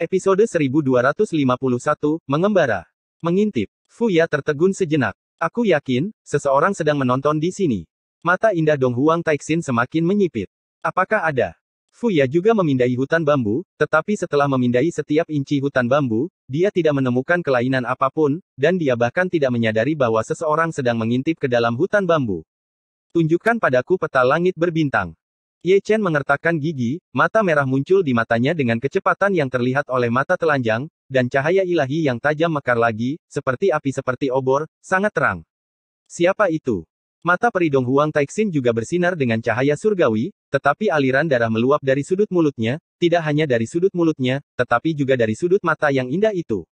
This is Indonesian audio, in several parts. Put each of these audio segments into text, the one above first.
Episode 1251, Mengembara. Mengintip. Fuya tertegun sejenak. Aku yakin, seseorang sedang menonton di sini. Mata indah Dong Huang Taixin semakin menyipit. Apakah ada? Fuya juga memindai hutan bambu, tetapi setelah memindai setiap inci hutan bambu, dia tidak menemukan kelainan apapun, dan dia bahkan tidak menyadari bahwa seseorang sedang mengintip ke dalam hutan bambu. Tunjukkan padaku peta langit berbintang. Ye Chen mengertakkan gigi, mata merah muncul di matanya dengan kecepatan yang terlihat oleh mata telanjang, dan cahaya ilahi yang tajam mekar lagi, seperti api seperti obor, sangat terang. Siapa itu? Mata peridong Huang Taixin juga bersinar dengan cahaya surgawi, tetapi aliran darah meluap dari sudut mulutnya, tidak hanya dari sudut mulutnya, tetapi juga dari sudut mata yang indah itu.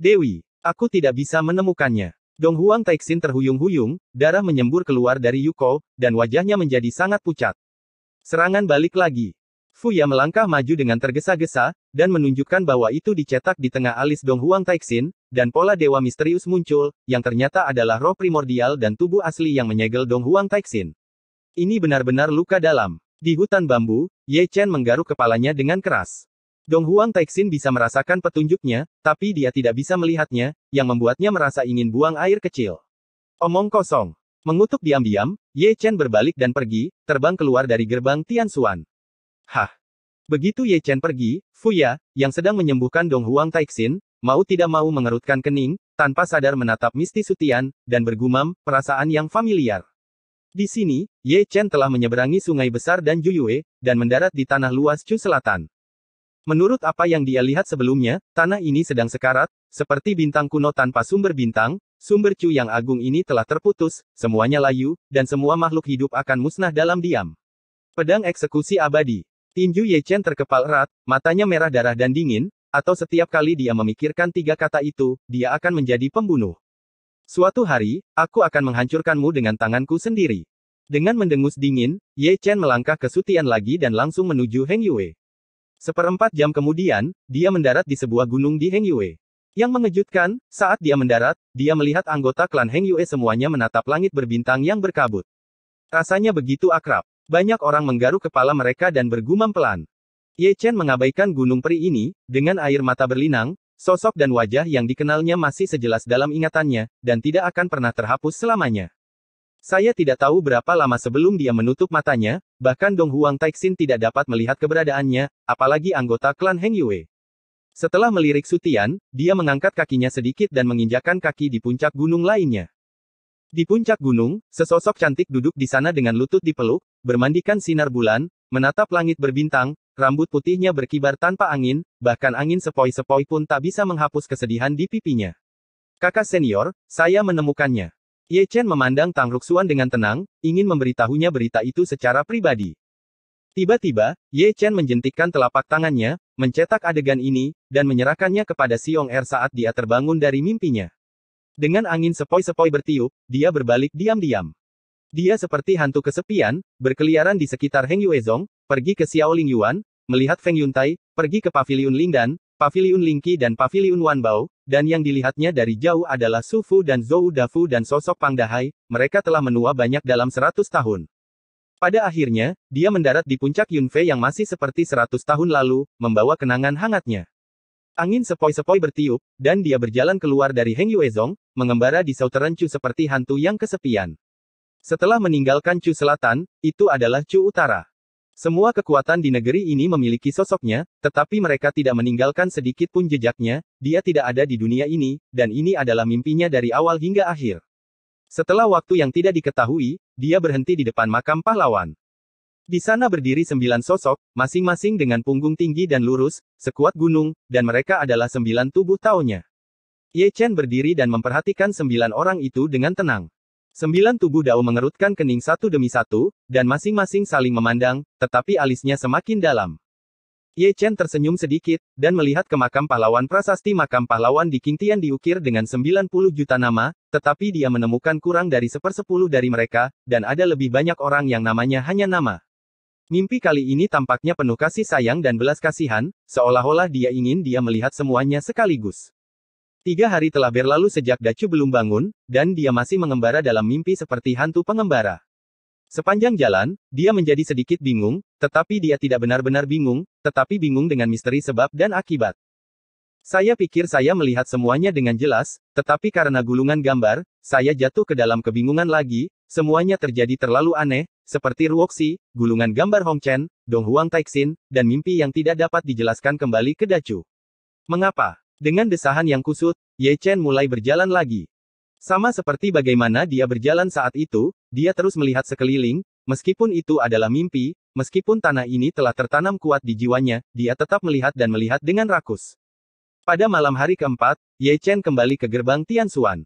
Dewi, aku tidak bisa menemukannya. Dong Huang Taixin terhuyung-huyung, darah menyembur keluar dari Yuko, dan wajahnya menjadi sangat pucat. Serangan balik lagi. Fuya melangkah maju dengan tergesa-gesa, dan menunjukkan bahwa itu dicetak di tengah alis Dong Huang Taixin, dan pola dewa misterius muncul, yang ternyata adalah roh primordial dan tubuh asli yang menyegel Dong Huang Taixin. Ini benar-benar luka dalam. Di hutan bambu, Ye Chen menggaruk kepalanya dengan keras. Dong Huang Taixin bisa merasakan petunjuknya, tapi dia tidak bisa melihatnya, yang membuatnya merasa ingin buang air kecil. Omong kosong. Mengutuk diam-diam, Ye Chen berbalik dan pergi, terbang keluar dari gerbang Tian Xuan. Hah! Begitu Ye Chen pergi, Fu Ya yang sedang menyembuhkan Dong Huang Taixin, mau tidak mau mengerutkan kening, tanpa sadar menatap Misti Sutian, dan bergumam, perasaan yang familiar. Di sini, Ye Chen telah menyeberangi sungai besar dan Juyue, dan mendarat di tanah luas Chu Selatan. Menurut apa yang dia lihat sebelumnya, tanah ini sedang sekarat, seperti bintang kuno tanpa sumber bintang, Sumber Chu yang agung ini telah terputus, semuanya layu, dan semua makhluk hidup akan musnah dalam diam. Pedang eksekusi abadi. Tinju Ye Chen terkepal erat, matanya merah darah dan dingin, atau setiap kali dia memikirkan tiga kata itu, dia akan menjadi pembunuh. Suatu hari, aku akan menghancurkanmu dengan tanganku sendiri. Dengan mendengus dingin, Ye Chen melangkah ke Sutian lagi dan langsung menuju Heng Yue. Seperempat jam kemudian, dia mendarat di sebuah gunung di Heng Yue. Yang mengejutkan, saat dia mendarat, dia melihat anggota klan Heng Yue semuanya menatap langit berbintang yang berkabut. Rasanya begitu akrab. Banyak orang menggaruk kepala mereka dan bergumam pelan. Ye Chen mengabaikan gunung peri ini, dengan air mata berlinang, sosok dan wajah yang dikenalnya masih sejelas dalam ingatannya, dan tidak akan pernah terhapus selamanya. Saya tidak tahu berapa lama sebelum dia menutup matanya, bahkan Dong Huang Taixin tidak dapat melihat keberadaannya, apalagi anggota klan Heng Yue. Setelah melirik Sutian, dia mengangkat kakinya sedikit dan menginjakan kaki di puncak gunung lainnya. Di puncak gunung, sesosok cantik duduk di sana dengan lutut dipeluk, bermandikan sinar bulan, menatap langit berbintang, rambut putihnya berkibar tanpa angin, bahkan angin sepoi-sepoi pun tak bisa menghapus kesedihan di pipinya. Kakak senior, saya menemukannya. Ye Chen memandang Tang Ruxuan dengan tenang, ingin memberitahunya berita itu secara pribadi. Tiba-tiba, Ye Chen menjentikkan telapak tangannya, mencetak adegan ini, dan menyerahkannya kepada Siong Er saat dia terbangun dari mimpinya. Dengan angin sepoi-sepoi bertiup, dia berbalik diam-diam. Dia seperti hantu kesepian, berkeliaran di sekitar Heng Yuezong, pergi ke Xiaoling Yuan, melihat Feng Yuntai, pergi ke Paviliun Lingdan, Paviliun Lingqi dan Paviliun Wanbao, dan yang dilihatnya dari jauh adalah Su Fu dan Zhou Dafu dan sosok Pang Dahai, mereka telah menua banyak dalam seratus tahun. Pada akhirnya, dia mendarat di puncak Yunfei yang masih seperti 100 tahun lalu, membawa kenangan hangatnya. Angin sepoi-sepoi bertiup, dan dia berjalan keluar dari Heng Yuezong, mengembara di sauteran Chu seperti hantu yang kesepian. Setelah meninggalkan Chu Selatan, itu adalah Chu Utara. Semua kekuatan di negeri ini memiliki sosoknya, tetapi mereka tidak meninggalkan sedikit pun jejaknya, dia tidak ada di dunia ini, dan ini adalah mimpinya dari awal hingga akhir. Setelah waktu yang tidak diketahui, dia berhenti di depan makam pahlawan. Di sana berdiri sembilan sosok, masing-masing dengan punggung tinggi dan lurus, sekuat gunung, dan mereka adalah sembilan tubuh taunya. Ye Chen berdiri dan memperhatikan sembilan orang itu dengan tenang. Sembilan tubuh Dao mengerutkan kening satu demi satu, dan masing-masing saling memandang, tetapi alisnya semakin dalam. Ye Chen tersenyum sedikit, dan melihat ke makam pahlawan prasasti makam pahlawan di Tian diukir dengan 90 juta nama, tetapi dia menemukan kurang dari sepersepuluh dari mereka, dan ada lebih banyak orang yang namanya hanya nama. Mimpi kali ini tampaknya penuh kasih sayang dan belas kasihan, seolah-olah dia ingin dia melihat semuanya sekaligus. Tiga hari telah berlalu sejak Dacu belum bangun, dan dia masih mengembara dalam mimpi seperti hantu pengembara. Sepanjang jalan, dia menjadi sedikit bingung, tetapi dia tidak benar-benar bingung, tetapi bingung dengan misteri sebab dan akibat. Saya pikir saya melihat semuanya dengan jelas, tetapi karena gulungan gambar, saya jatuh ke dalam kebingungan lagi, semuanya terjadi terlalu aneh, seperti Ruoxi, gulungan gambar Hongchen, Donghuang Taixin, dan mimpi yang tidak dapat dijelaskan kembali ke Dacu. Mengapa? Dengan desahan yang kusut, Ye Chen mulai berjalan lagi. Sama seperti bagaimana dia berjalan saat itu, dia terus melihat sekeliling, meskipun itu adalah mimpi, meskipun tanah ini telah tertanam kuat di jiwanya, dia tetap melihat dan melihat dengan rakus. Pada malam hari keempat, Ye Chen kembali ke gerbang Tian Tianxuan.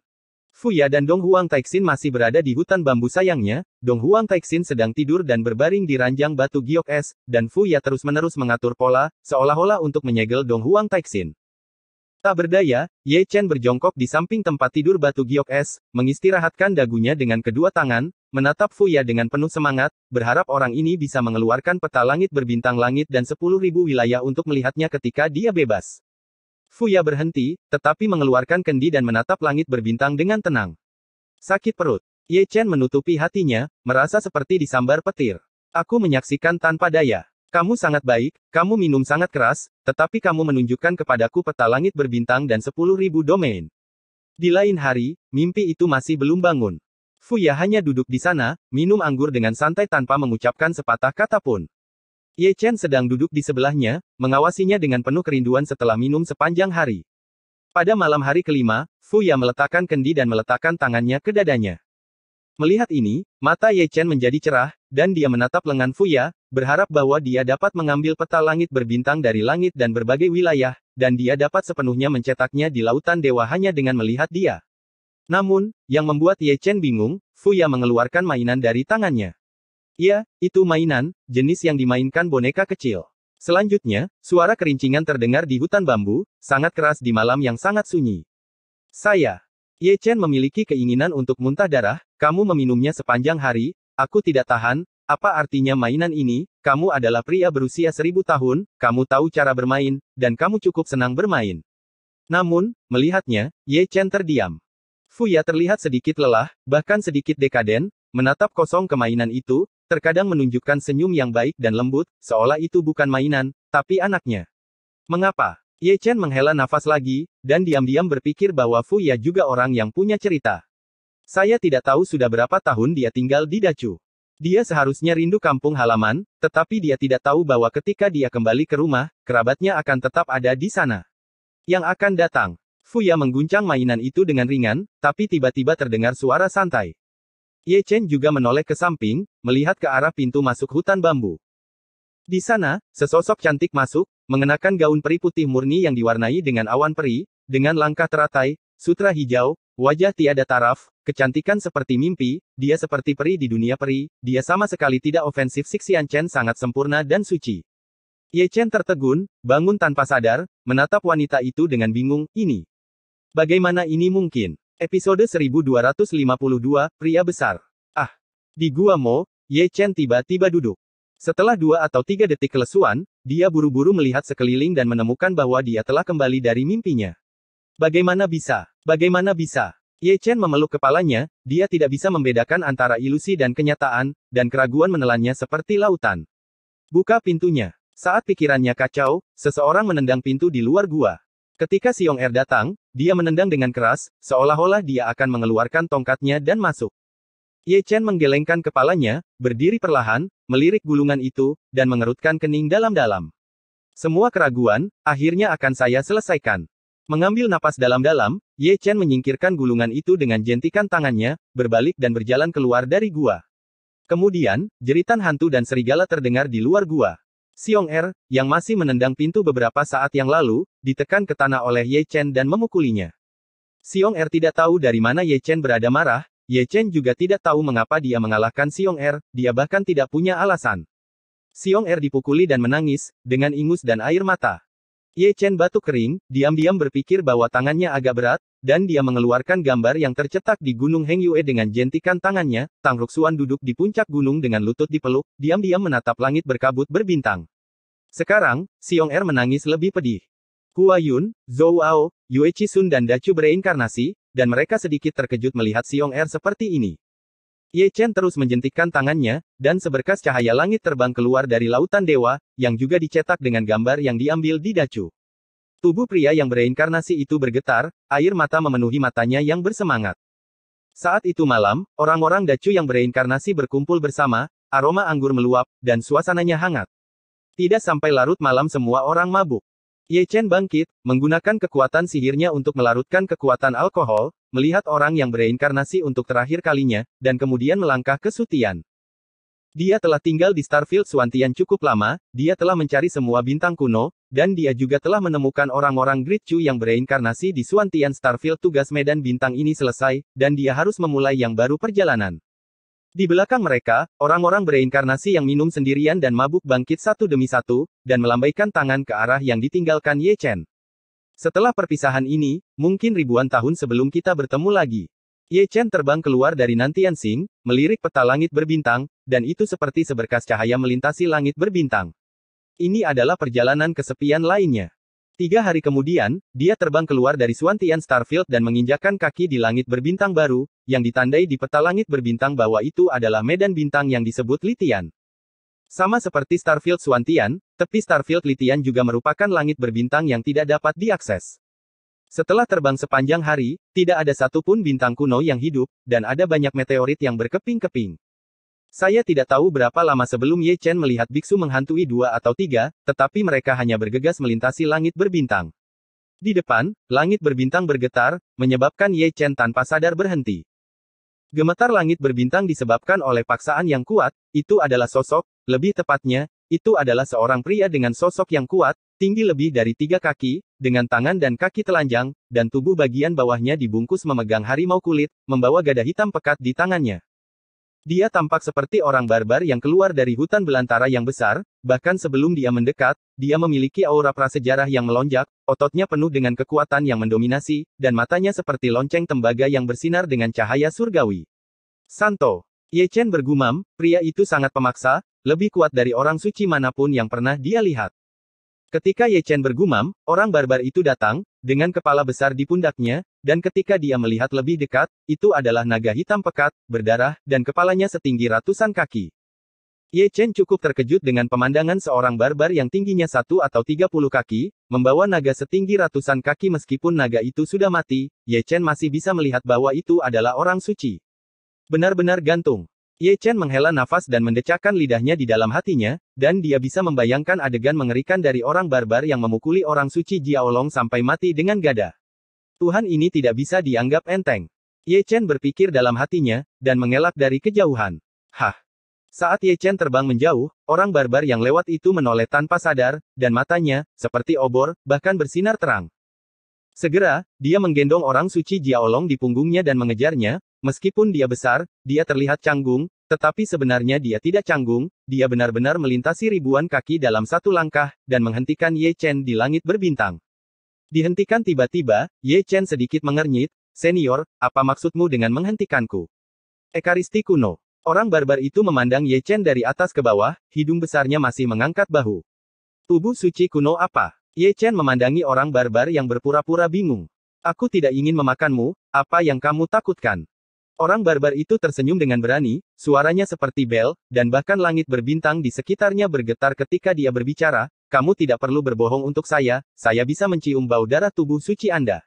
Ya dan Dong Huang Taixin masih berada di hutan bambu sayangnya, Dong Huang Taixin sedang tidur dan berbaring di ranjang batu giok es, dan Ya terus-menerus mengatur pola, seolah-olah untuk menyegel Dong Huang Taixin. Tak berdaya, Ye Chen berjongkok di samping tempat tidur batu giok es, mengistirahatkan dagunya dengan kedua tangan, menatap Fu Ya dengan penuh semangat, berharap orang ini bisa mengeluarkan peta langit berbintang langit dan 10.000 wilayah untuk melihatnya ketika dia bebas. Fu Ya berhenti, tetapi mengeluarkan kendi dan menatap langit berbintang dengan tenang. Sakit perut. Ye Chen menutupi hatinya, merasa seperti disambar petir. Aku menyaksikan tanpa daya. Kamu sangat baik, kamu minum sangat keras, tetapi kamu menunjukkan kepadaku peta langit berbintang dan sepuluh ribu domain. Di lain hari, mimpi itu masih belum bangun. Fuya hanya duduk di sana, minum anggur dengan santai tanpa mengucapkan sepatah kata pun. Ye Chen sedang duduk di sebelahnya, mengawasinya dengan penuh kerinduan setelah minum sepanjang hari. Pada malam hari kelima, Fuya meletakkan kendi dan meletakkan tangannya ke dadanya. Melihat ini, mata Ye Chen menjadi cerah, dan dia menatap lengan Fuya, berharap bahwa dia dapat mengambil peta langit berbintang dari langit dan berbagai wilayah, dan dia dapat sepenuhnya mencetaknya di lautan dewa hanya dengan melihat dia. Namun, yang membuat Ye Chen bingung, Fuya mengeluarkan mainan dari tangannya. Ya, itu mainan, jenis yang dimainkan boneka kecil. Selanjutnya, suara kerincingan terdengar di hutan bambu, sangat keras di malam yang sangat sunyi. Saya. Ye Chen memiliki keinginan untuk muntah darah, kamu meminumnya sepanjang hari, aku tidak tahan, apa artinya mainan ini, kamu adalah pria berusia seribu tahun, kamu tahu cara bermain, dan kamu cukup senang bermain. Namun, melihatnya, Ye Chen terdiam. Fuya terlihat sedikit lelah, bahkan sedikit dekaden, menatap kosong kemainan itu, terkadang menunjukkan senyum yang baik dan lembut, seolah itu bukan mainan, tapi anaknya. Mengapa? Ye Chen menghela nafas lagi, dan diam-diam berpikir bahwa Fu Ya juga orang yang punya cerita. Saya tidak tahu sudah berapa tahun dia tinggal di Dacu. Dia seharusnya rindu kampung halaman, tetapi dia tidak tahu bahwa ketika dia kembali ke rumah, kerabatnya akan tetap ada di sana. Yang akan datang, Fu Ya mengguncang mainan itu dengan ringan, tapi tiba-tiba terdengar suara santai. Ye Chen juga menoleh ke samping, melihat ke arah pintu masuk hutan bambu. Di sana, sesosok cantik masuk, Mengenakan gaun peri putih murni yang diwarnai dengan awan peri, dengan langkah teratai, sutra hijau, wajah tiada taraf, kecantikan seperti mimpi, dia seperti peri di dunia peri, dia sama sekali tidak ofensif Siksian Chen sangat sempurna dan suci. Ye Chen tertegun, bangun tanpa sadar, menatap wanita itu dengan bingung, ini. Bagaimana ini mungkin? Episode 1252, Pria Besar. Ah. Di Gua Mo, Ye Chen tiba-tiba duduk. Setelah dua atau tiga detik kelesuan, dia buru-buru melihat sekeliling dan menemukan bahwa dia telah kembali dari mimpinya. Bagaimana bisa? Bagaimana bisa? Ye Chen memeluk kepalanya, dia tidak bisa membedakan antara ilusi dan kenyataan, dan keraguan menelannya seperti lautan. Buka pintunya. Saat pikirannya kacau, seseorang menendang pintu di luar gua. Ketika Siong Er datang, dia menendang dengan keras, seolah-olah dia akan mengeluarkan tongkatnya dan masuk. Ye Chen menggelengkan kepalanya, berdiri perlahan, melirik gulungan itu, dan mengerutkan kening dalam-dalam. Semua keraguan, akhirnya akan saya selesaikan. Mengambil napas dalam-dalam, Ye Chen menyingkirkan gulungan itu dengan jentikan tangannya, berbalik dan berjalan keluar dari gua. Kemudian, jeritan hantu dan serigala terdengar di luar gua. Xiong Er, yang masih menendang pintu beberapa saat yang lalu, ditekan ke tanah oleh Ye Chen dan memukulinya. Xiong Er tidak tahu dari mana Ye Chen berada marah, Ye Chen juga tidak tahu mengapa dia mengalahkan Xiong Er, dia bahkan tidak punya alasan. Xiong Er dipukuli dan menangis, dengan ingus dan air mata. Ye Chen batuk kering, diam-diam berpikir bahwa tangannya agak berat, dan dia mengeluarkan gambar yang tercetak di Gunung Heng Yue dengan jentikan tangannya, Tang Ruxuan duduk di puncak gunung dengan lutut dipeluk, diam-diam menatap langit berkabut berbintang. Sekarang, Xiong Er menangis lebih pedih. Hua Yun, Zhou Ao, Yue Chi Sun dan Dacu bereinkarnasi, dan mereka sedikit terkejut melihat Siong Er seperti ini. Ye Chen terus menjentikkan tangannya, dan seberkas cahaya langit terbang keluar dari lautan dewa, yang juga dicetak dengan gambar yang diambil di dacu. Tubuh pria yang bereinkarnasi itu bergetar, air mata memenuhi matanya yang bersemangat. Saat itu malam, orang-orang dacu yang bereinkarnasi berkumpul bersama, aroma anggur meluap, dan suasananya hangat. Tidak sampai larut malam semua orang mabuk. Ye Chen bangkit, menggunakan kekuatan sihirnya untuk melarutkan kekuatan alkohol, melihat orang yang bereinkarnasi untuk terakhir kalinya, dan kemudian melangkah ke Sutian. Dia telah tinggal di Starfield Suantian cukup lama, dia telah mencari semua bintang kuno, dan dia juga telah menemukan orang-orang Great Chu yang bereinkarnasi di Suantian Starfield tugas medan bintang ini selesai, dan dia harus memulai yang baru perjalanan. Di belakang mereka, orang-orang bereinkarnasi yang minum sendirian dan mabuk bangkit satu demi satu, dan melambaikan tangan ke arah yang ditinggalkan Ye Chen. Setelah perpisahan ini, mungkin ribuan tahun sebelum kita bertemu lagi. Ye Chen terbang keluar dari Nantian Sing, melirik peta langit berbintang, dan itu seperti seberkas cahaya melintasi langit berbintang. Ini adalah perjalanan kesepian lainnya. Tiga hari kemudian, dia terbang keluar dari Suantian Starfield dan menginjakan kaki di langit berbintang baru, yang ditandai di peta langit berbintang bahwa itu adalah medan bintang yang disebut Litian. Sama seperti Starfield Suantian, tepi Starfield Litian juga merupakan langit berbintang yang tidak dapat diakses. Setelah terbang sepanjang hari, tidak ada satupun bintang kuno yang hidup, dan ada banyak meteorit yang berkeping-keping. Saya tidak tahu berapa lama sebelum Ye Chen melihat biksu menghantui dua atau tiga, tetapi mereka hanya bergegas melintasi langit berbintang. Di depan, langit berbintang bergetar, menyebabkan Ye Chen tanpa sadar berhenti. Gemetar langit berbintang disebabkan oleh paksaan yang kuat, itu adalah sosok, lebih tepatnya, itu adalah seorang pria dengan sosok yang kuat, tinggi lebih dari tiga kaki, dengan tangan dan kaki telanjang, dan tubuh bagian bawahnya dibungkus memegang harimau kulit, membawa gada hitam pekat di tangannya. Dia tampak seperti orang barbar yang keluar dari hutan belantara yang besar, bahkan sebelum dia mendekat, dia memiliki aura prasejarah yang melonjak, ototnya penuh dengan kekuatan yang mendominasi, dan matanya seperti lonceng tembaga yang bersinar dengan cahaya surgawi. Santo. Ye Chen bergumam, pria itu sangat pemaksa, lebih kuat dari orang suci manapun yang pernah dia lihat. Ketika Ye Chen bergumam, orang barbar itu datang, dengan kepala besar di pundaknya, dan ketika dia melihat lebih dekat, itu adalah naga hitam pekat, berdarah, dan kepalanya setinggi ratusan kaki. Ye Chen cukup terkejut dengan pemandangan seorang barbar yang tingginya satu atau tiga puluh kaki, membawa naga setinggi ratusan kaki meskipun naga itu sudah mati, Ye Chen masih bisa melihat bahwa itu adalah orang suci. Benar-benar gantung. Ye Chen menghela nafas dan mendecakkan lidahnya di dalam hatinya, dan dia bisa membayangkan adegan mengerikan dari orang barbar yang memukuli orang suci Jiaolong sampai mati dengan gada. Tuhan ini tidak bisa dianggap enteng. Ye Chen berpikir dalam hatinya, dan mengelak dari kejauhan. Hah! Saat Ye Chen terbang menjauh, orang barbar yang lewat itu menoleh tanpa sadar, dan matanya, seperti obor, bahkan bersinar terang. Segera, dia menggendong orang suci Jiaolong di punggungnya dan mengejarnya, Meskipun dia besar, dia terlihat canggung, tetapi sebenarnya dia tidak canggung, dia benar-benar melintasi ribuan kaki dalam satu langkah, dan menghentikan Ye Chen di langit berbintang. Dihentikan tiba-tiba, Ye Chen sedikit mengernyit, Senior, apa maksudmu dengan menghentikanku? Ekaristi kuno. Orang barbar itu memandang Ye Chen dari atas ke bawah, hidung besarnya masih mengangkat bahu. Tubuh suci kuno apa? Ye Chen memandangi orang barbar yang berpura-pura bingung. Aku tidak ingin memakanmu, apa yang kamu takutkan? Orang barbar itu tersenyum dengan berani, suaranya seperti bel, dan bahkan langit berbintang di sekitarnya bergetar ketika dia berbicara, kamu tidak perlu berbohong untuk saya, saya bisa mencium bau darah tubuh suci Anda.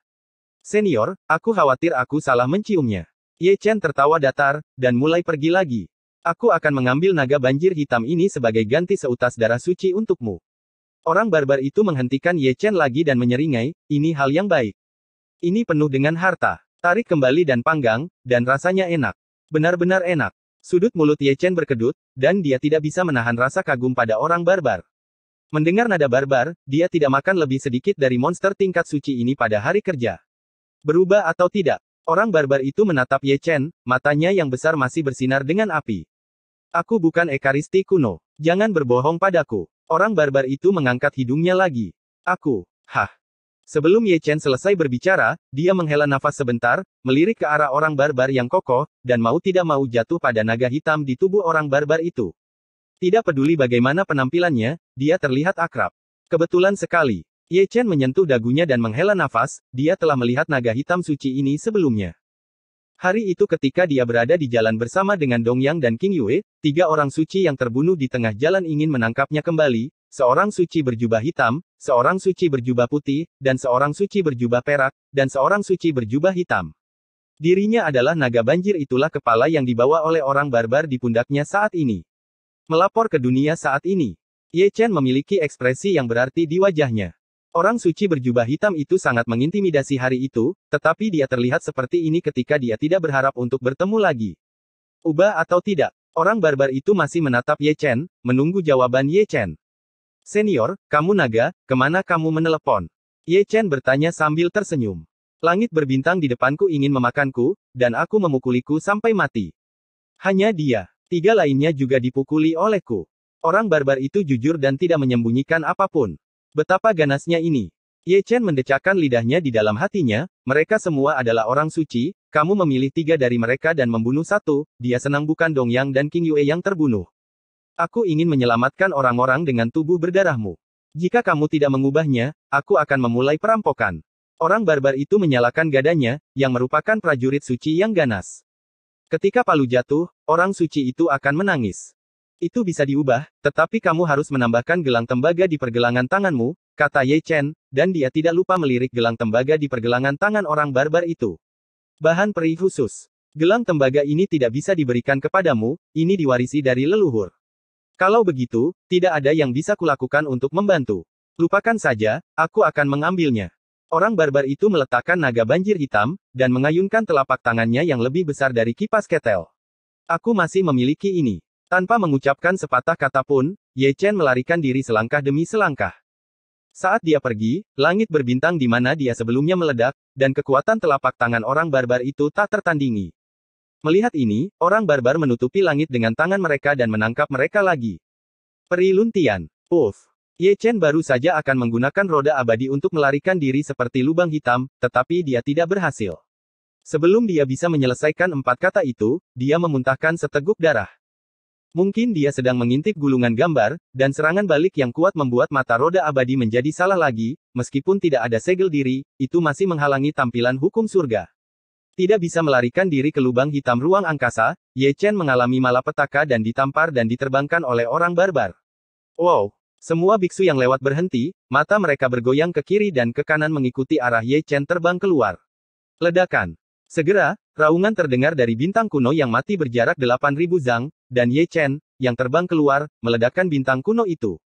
Senior, aku khawatir aku salah menciumnya. Ye Chen tertawa datar, dan mulai pergi lagi. Aku akan mengambil naga banjir hitam ini sebagai ganti seutas darah suci untukmu. Orang barbar itu menghentikan Ye Chen lagi dan menyeringai, ini hal yang baik. Ini penuh dengan harta. Tarik kembali dan panggang, dan rasanya enak. Benar-benar enak. Sudut mulut Ye Chen berkedut, dan dia tidak bisa menahan rasa kagum pada orang barbar. Mendengar nada barbar, dia tidak makan lebih sedikit dari monster tingkat suci ini pada hari kerja. Berubah atau tidak, orang barbar itu menatap Ye Chen, matanya yang besar masih bersinar dengan api. Aku bukan ekaristi kuno. Jangan berbohong padaku. Orang barbar itu mengangkat hidungnya lagi. Aku, hah, Sebelum Ye Chen selesai berbicara, dia menghela nafas sebentar, melirik ke arah orang barbar yang kokoh, dan mau tidak mau jatuh pada naga hitam di tubuh orang barbar itu. Tidak peduli bagaimana penampilannya, dia terlihat akrab. Kebetulan sekali, Ye Chen menyentuh dagunya dan menghela nafas, dia telah melihat naga hitam suci ini sebelumnya. Hari itu ketika dia berada di jalan bersama dengan Dong Yang dan King Yue, tiga orang suci yang terbunuh di tengah jalan ingin menangkapnya kembali, seorang suci berjubah hitam, seorang suci berjubah putih, dan seorang suci berjubah perak, dan seorang suci berjubah hitam. Dirinya adalah naga banjir itulah kepala yang dibawa oleh orang barbar di pundaknya saat ini. Melapor ke dunia saat ini. Ye Chen memiliki ekspresi yang berarti di wajahnya. Orang suci berjubah hitam itu sangat mengintimidasi hari itu, tetapi dia terlihat seperti ini ketika dia tidak berharap untuk bertemu lagi. Ubah atau tidak, orang barbar itu masih menatap Ye Chen, menunggu jawaban Ye Chen. Senior, kamu naga, kemana kamu menelepon? Ye Chen bertanya sambil tersenyum. Langit berbintang di depanku ingin memakanku, dan aku memukuliku sampai mati. Hanya dia. Tiga lainnya juga dipukuli olehku. Orang barbar itu jujur dan tidak menyembunyikan apapun. Betapa ganasnya ini. Ye Chen mendecakkan lidahnya di dalam hatinya, mereka semua adalah orang suci, kamu memilih tiga dari mereka dan membunuh satu, dia senang bukan Dong Yang dan King Yue yang terbunuh. Aku ingin menyelamatkan orang-orang dengan tubuh berdarahmu. Jika kamu tidak mengubahnya, aku akan memulai perampokan. Orang barbar itu menyalakan gadanya, yang merupakan prajurit suci yang ganas. Ketika palu jatuh, orang suci itu akan menangis. Itu bisa diubah, tetapi kamu harus menambahkan gelang tembaga di pergelangan tanganmu, kata Ye Chen, dan dia tidak lupa melirik gelang tembaga di pergelangan tangan orang barbar itu. Bahan peri khusus. Gelang tembaga ini tidak bisa diberikan kepadamu, ini diwarisi dari leluhur. Kalau begitu, tidak ada yang bisa kulakukan untuk membantu. Lupakan saja, aku akan mengambilnya. Orang barbar itu meletakkan naga banjir hitam, dan mengayunkan telapak tangannya yang lebih besar dari kipas ketel. Aku masih memiliki ini. Tanpa mengucapkan sepatah kata pun, Ye Chen melarikan diri selangkah demi selangkah. Saat dia pergi, langit berbintang di mana dia sebelumnya meledak, dan kekuatan telapak tangan orang barbar itu tak tertandingi. Melihat ini, orang barbar menutupi langit dengan tangan mereka dan menangkap mereka lagi. Peri Luntian. Puff. Ye Chen baru saja akan menggunakan roda abadi untuk melarikan diri seperti lubang hitam, tetapi dia tidak berhasil. Sebelum dia bisa menyelesaikan empat kata itu, dia memuntahkan seteguk darah. Mungkin dia sedang mengintip gulungan gambar, dan serangan balik yang kuat membuat mata roda abadi menjadi salah lagi, meskipun tidak ada segel diri, itu masih menghalangi tampilan hukum surga. Tidak bisa melarikan diri ke lubang hitam ruang angkasa, Ye Chen mengalami malapetaka dan ditampar dan diterbangkan oleh orang barbar. Wow! Semua biksu yang lewat berhenti, mata mereka bergoyang ke kiri dan ke kanan mengikuti arah Ye Chen terbang keluar. Ledakan! Segera, raungan terdengar dari bintang kuno yang mati berjarak 8000 zang, dan Ye Chen, yang terbang keluar, meledakkan bintang kuno itu.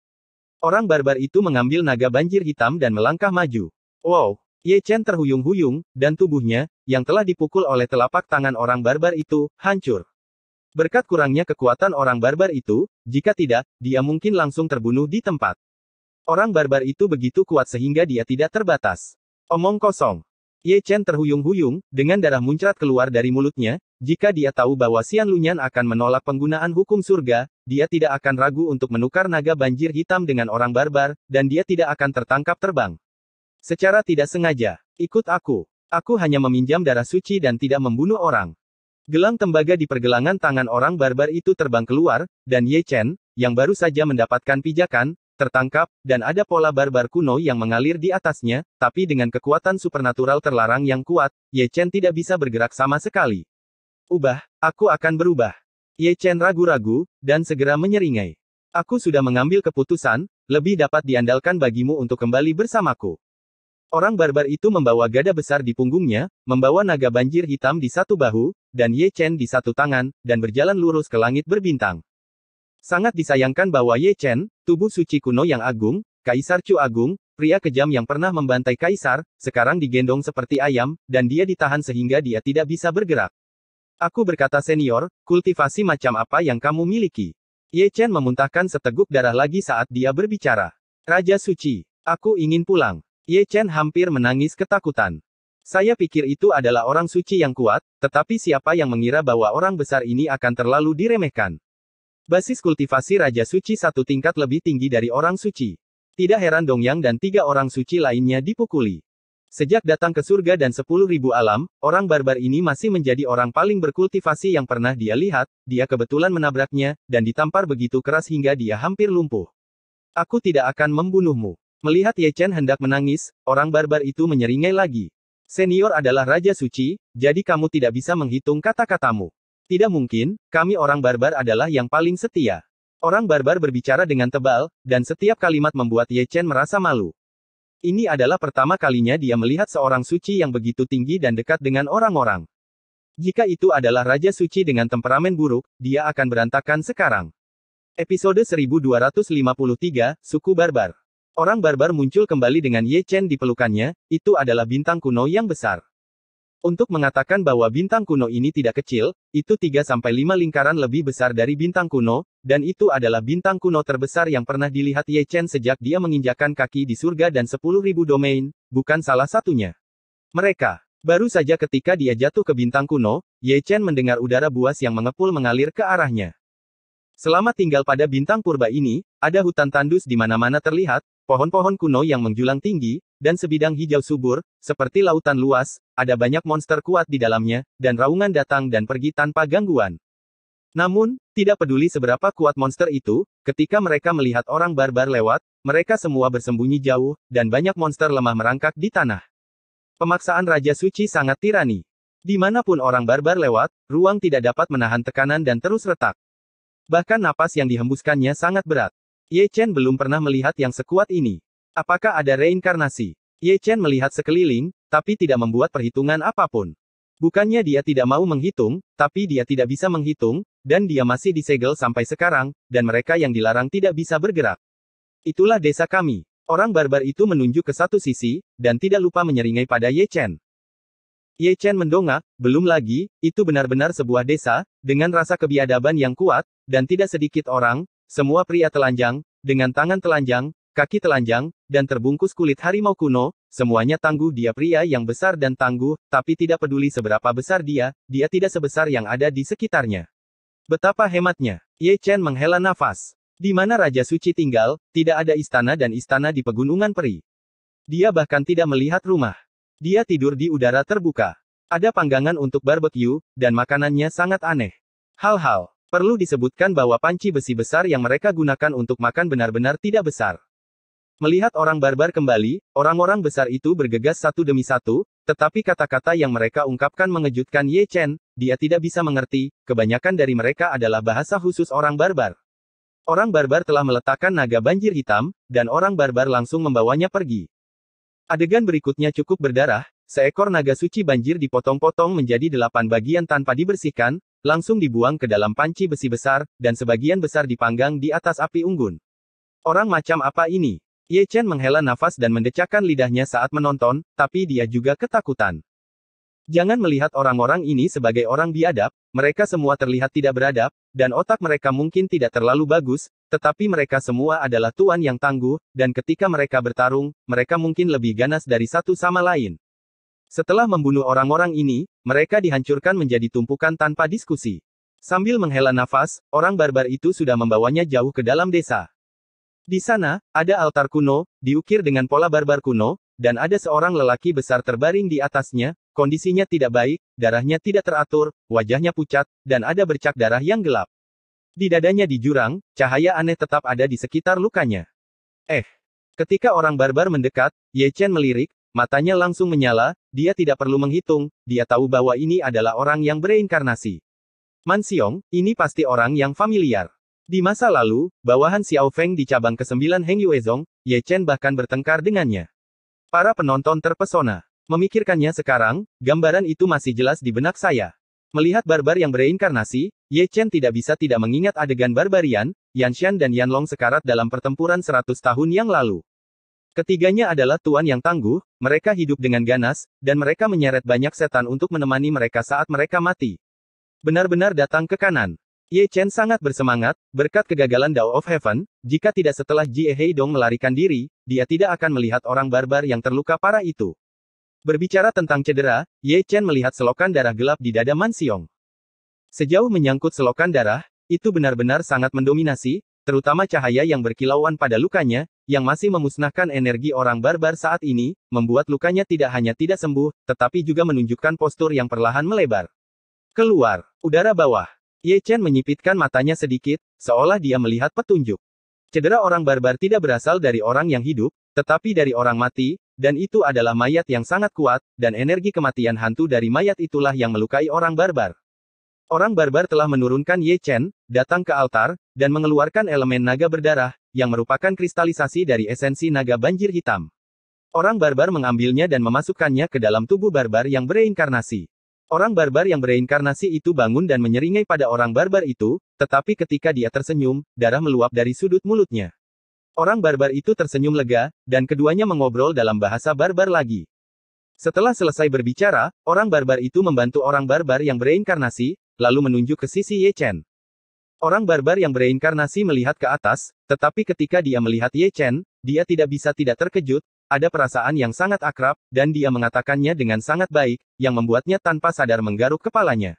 Orang barbar itu mengambil naga banjir hitam dan melangkah maju. Wow! Ye Chen terhuyung-huyung, dan tubuhnya, yang telah dipukul oleh telapak tangan orang barbar itu, hancur. Berkat kurangnya kekuatan orang barbar itu, jika tidak, dia mungkin langsung terbunuh di tempat. Orang barbar itu begitu kuat sehingga dia tidak terbatas. Omong kosong. Ye Chen terhuyung-huyung, dengan darah muncrat keluar dari mulutnya, jika dia tahu bahwa Xian Lunyan akan menolak penggunaan hukum surga, dia tidak akan ragu untuk menukar naga banjir hitam dengan orang barbar, dan dia tidak akan tertangkap terbang. Secara tidak sengaja, ikut aku. Aku hanya meminjam darah suci dan tidak membunuh orang. Gelang tembaga di pergelangan tangan orang barbar itu terbang keluar, dan Ye Chen, yang baru saja mendapatkan pijakan, tertangkap, dan ada pola barbar kuno yang mengalir di atasnya, tapi dengan kekuatan supernatural terlarang yang kuat, Ye Chen tidak bisa bergerak sama sekali. Ubah, aku akan berubah. Ye Chen ragu-ragu, dan segera menyeringai. Aku sudah mengambil keputusan, lebih dapat diandalkan bagimu untuk kembali bersamaku. Orang barbar itu membawa gada besar di punggungnya, membawa naga banjir hitam di satu bahu, dan Ye Chen di satu tangan, dan berjalan lurus ke langit berbintang. Sangat disayangkan bahwa Ye Chen, tubuh suci kuno yang agung, Kaisar Chu Agung, pria kejam yang pernah membantai Kaisar, sekarang digendong seperti ayam, dan dia ditahan sehingga dia tidak bisa bergerak. Aku berkata senior, kultivasi macam apa yang kamu miliki? Ye Chen memuntahkan seteguk darah lagi saat dia berbicara. Raja Suci, aku ingin pulang. Ye Chen hampir menangis ketakutan. Saya pikir itu adalah orang suci yang kuat, tetapi siapa yang mengira bahwa orang besar ini akan terlalu diremehkan? Basis kultivasi Raja Suci satu tingkat lebih tinggi dari orang suci. Tidak heran Dong Yang dan tiga orang suci lainnya dipukuli. Sejak datang ke surga dan sepuluh ribu alam, orang barbar ini masih menjadi orang paling berkultivasi yang pernah dia lihat, dia kebetulan menabraknya, dan ditampar begitu keras hingga dia hampir lumpuh. Aku tidak akan membunuhmu. Melihat Ye Chen hendak menangis, orang barbar itu menyeringai lagi. Senior adalah Raja Suci, jadi kamu tidak bisa menghitung kata-katamu. Tidak mungkin, kami orang barbar adalah yang paling setia. Orang barbar berbicara dengan tebal, dan setiap kalimat membuat Ye Chen merasa malu. Ini adalah pertama kalinya dia melihat seorang suci yang begitu tinggi dan dekat dengan orang-orang. Jika itu adalah Raja Suci dengan temperamen buruk, dia akan berantakan sekarang. Episode 1253, Suku Barbar Orang barbar muncul kembali dengan Ye Chen di pelukannya, itu adalah bintang kuno yang besar. Untuk mengatakan bahwa bintang kuno ini tidak kecil, itu 3-5 lingkaran lebih besar dari bintang kuno, dan itu adalah bintang kuno terbesar yang pernah dilihat Ye Chen sejak dia menginjakan kaki di surga dan 10.000 domain, bukan salah satunya. Mereka, baru saja ketika dia jatuh ke bintang kuno, Ye Chen mendengar udara buas yang mengepul mengalir ke arahnya. Selama tinggal pada bintang purba ini, ada hutan tandus di mana-mana terlihat, Pohon-pohon kuno yang menjulang tinggi, dan sebidang hijau subur, seperti lautan luas, ada banyak monster kuat di dalamnya, dan raungan datang dan pergi tanpa gangguan. Namun, tidak peduli seberapa kuat monster itu, ketika mereka melihat orang barbar lewat, mereka semua bersembunyi jauh, dan banyak monster lemah merangkak di tanah. Pemaksaan Raja Suci sangat tirani. Dimanapun orang barbar lewat, ruang tidak dapat menahan tekanan dan terus retak. Bahkan napas yang dihembuskannya sangat berat. Ye Chen belum pernah melihat yang sekuat ini. Apakah ada reinkarnasi? Ye Chen melihat sekeliling, tapi tidak membuat perhitungan apapun. Bukannya dia tidak mau menghitung, tapi dia tidak bisa menghitung, dan dia masih disegel sampai sekarang, dan mereka yang dilarang tidak bisa bergerak. Itulah desa kami. Orang barbar itu menunjuk ke satu sisi, dan tidak lupa menyeringai pada Ye Chen. Ye Chen mendongak, belum lagi, itu benar-benar sebuah desa, dengan rasa kebiadaban yang kuat, dan tidak sedikit orang, semua pria telanjang, dengan tangan telanjang, kaki telanjang, dan terbungkus kulit harimau kuno, semuanya tangguh dia pria yang besar dan tangguh, tapi tidak peduli seberapa besar dia, dia tidak sebesar yang ada di sekitarnya. Betapa hematnya. Ye Chen menghela nafas. Di mana Raja Suci tinggal, tidak ada istana dan istana di pegunungan peri. Dia bahkan tidak melihat rumah. Dia tidur di udara terbuka. Ada panggangan untuk barbekyu, dan makanannya sangat aneh. Hal-hal Perlu disebutkan bahwa panci besi besar yang mereka gunakan untuk makan benar-benar tidak besar. Melihat orang barbar kembali, orang-orang besar itu bergegas satu demi satu, tetapi kata-kata yang mereka ungkapkan mengejutkan Ye Chen, dia tidak bisa mengerti, kebanyakan dari mereka adalah bahasa khusus orang barbar. Orang barbar telah meletakkan naga banjir hitam, dan orang barbar langsung membawanya pergi. Adegan berikutnya cukup berdarah, seekor naga suci banjir dipotong-potong menjadi delapan bagian tanpa dibersihkan, Langsung dibuang ke dalam panci besi besar, dan sebagian besar dipanggang di atas api unggun. Orang macam apa ini? Ye Chen menghela nafas dan mendecakkan lidahnya saat menonton, tapi dia juga ketakutan. Jangan melihat orang-orang ini sebagai orang biadab, mereka semua terlihat tidak beradab, dan otak mereka mungkin tidak terlalu bagus, tetapi mereka semua adalah tuan yang tangguh, dan ketika mereka bertarung, mereka mungkin lebih ganas dari satu sama lain. Setelah membunuh orang-orang ini, mereka dihancurkan menjadi tumpukan tanpa diskusi. Sambil menghela nafas, orang barbar itu sudah membawanya jauh ke dalam desa. Di sana, ada altar kuno, diukir dengan pola barbar kuno, dan ada seorang lelaki besar terbaring di atasnya, kondisinya tidak baik, darahnya tidak teratur, wajahnya pucat, dan ada bercak darah yang gelap. Di dadanya di jurang, cahaya aneh tetap ada di sekitar lukanya. Eh. Ketika orang barbar mendekat, Ye Chen melirik, Matanya langsung menyala, dia tidak perlu menghitung, dia tahu bahwa ini adalah orang yang bereinkarnasi. Xiong, ini pasti orang yang familiar. Di masa lalu, bawahan Xiao Feng di cabang ke-9 Heng Yuezong, Ye Chen bahkan bertengkar dengannya. Para penonton terpesona. Memikirkannya sekarang, gambaran itu masih jelas di benak saya. Melihat barbar yang bereinkarnasi, Ye Chen tidak bisa tidak mengingat adegan barbarian, Yan Shan dan Yan Long sekarat dalam pertempuran 100 tahun yang lalu. Ketiganya adalah tuan yang tangguh, mereka hidup dengan ganas, dan mereka menyeret banyak setan untuk menemani mereka saat mereka mati. Benar-benar datang ke kanan. Ye Chen sangat bersemangat, berkat kegagalan Dao of Heaven, jika tidak setelah Jie Heidong melarikan diri, dia tidak akan melihat orang barbar yang terluka parah itu. Berbicara tentang cedera, Ye Chen melihat selokan darah gelap di dada Man Xiong. Sejauh menyangkut selokan darah, itu benar-benar sangat mendominasi, terutama cahaya yang berkilauan pada lukanya, yang masih memusnahkan energi orang barbar saat ini, membuat lukanya tidak hanya tidak sembuh, tetapi juga menunjukkan postur yang perlahan melebar. Keluar, udara bawah. Ye Chen menyipitkan matanya sedikit, seolah dia melihat petunjuk. Cedera orang barbar tidak berasal dari orang yang hidup, tetapi dari orang mati, dan itu adalah mayat yang sangat kuat, dan energi kematian hantu dari mayat itulah yang melukai orang barbar. Orang barbar telah menurunkan Ye Chen, datang ke altar, dan mengeluarkan elemen naga berdarah, yang merupakan kristalisasi dari esensi naga banjir hitam. Orang barbar mengambilnya dan memasukkannya ke dalam tubuh barbar yang bereinkarnasi. Orang barbar yang bereinkarnasi itu bangun dan menyeringai pada orang barbar itu, tetapi ketika dia tersenyum, darah meluap dari sudut mulutnya. Orang barbar itu tersenyum lega, dan keduanya mengobrol dalam bahasa barbar lagi. Setelah selesai berbicara, orang barbar itu membantu orang barbar yang bereinkarnasi, lalu menunjuk ke sisi Ye Chen. Orang barbar yang bereinkarnasi melihat ke atas, tetapi ketika dia melihat Ye Chen, dia tidak bisa tidak terkejut, ada perasaan yang sangat akrab, dan dia mengatakannya dengan sangat baik, yang membuatnya tanpa sadar menggaruk kepalanya.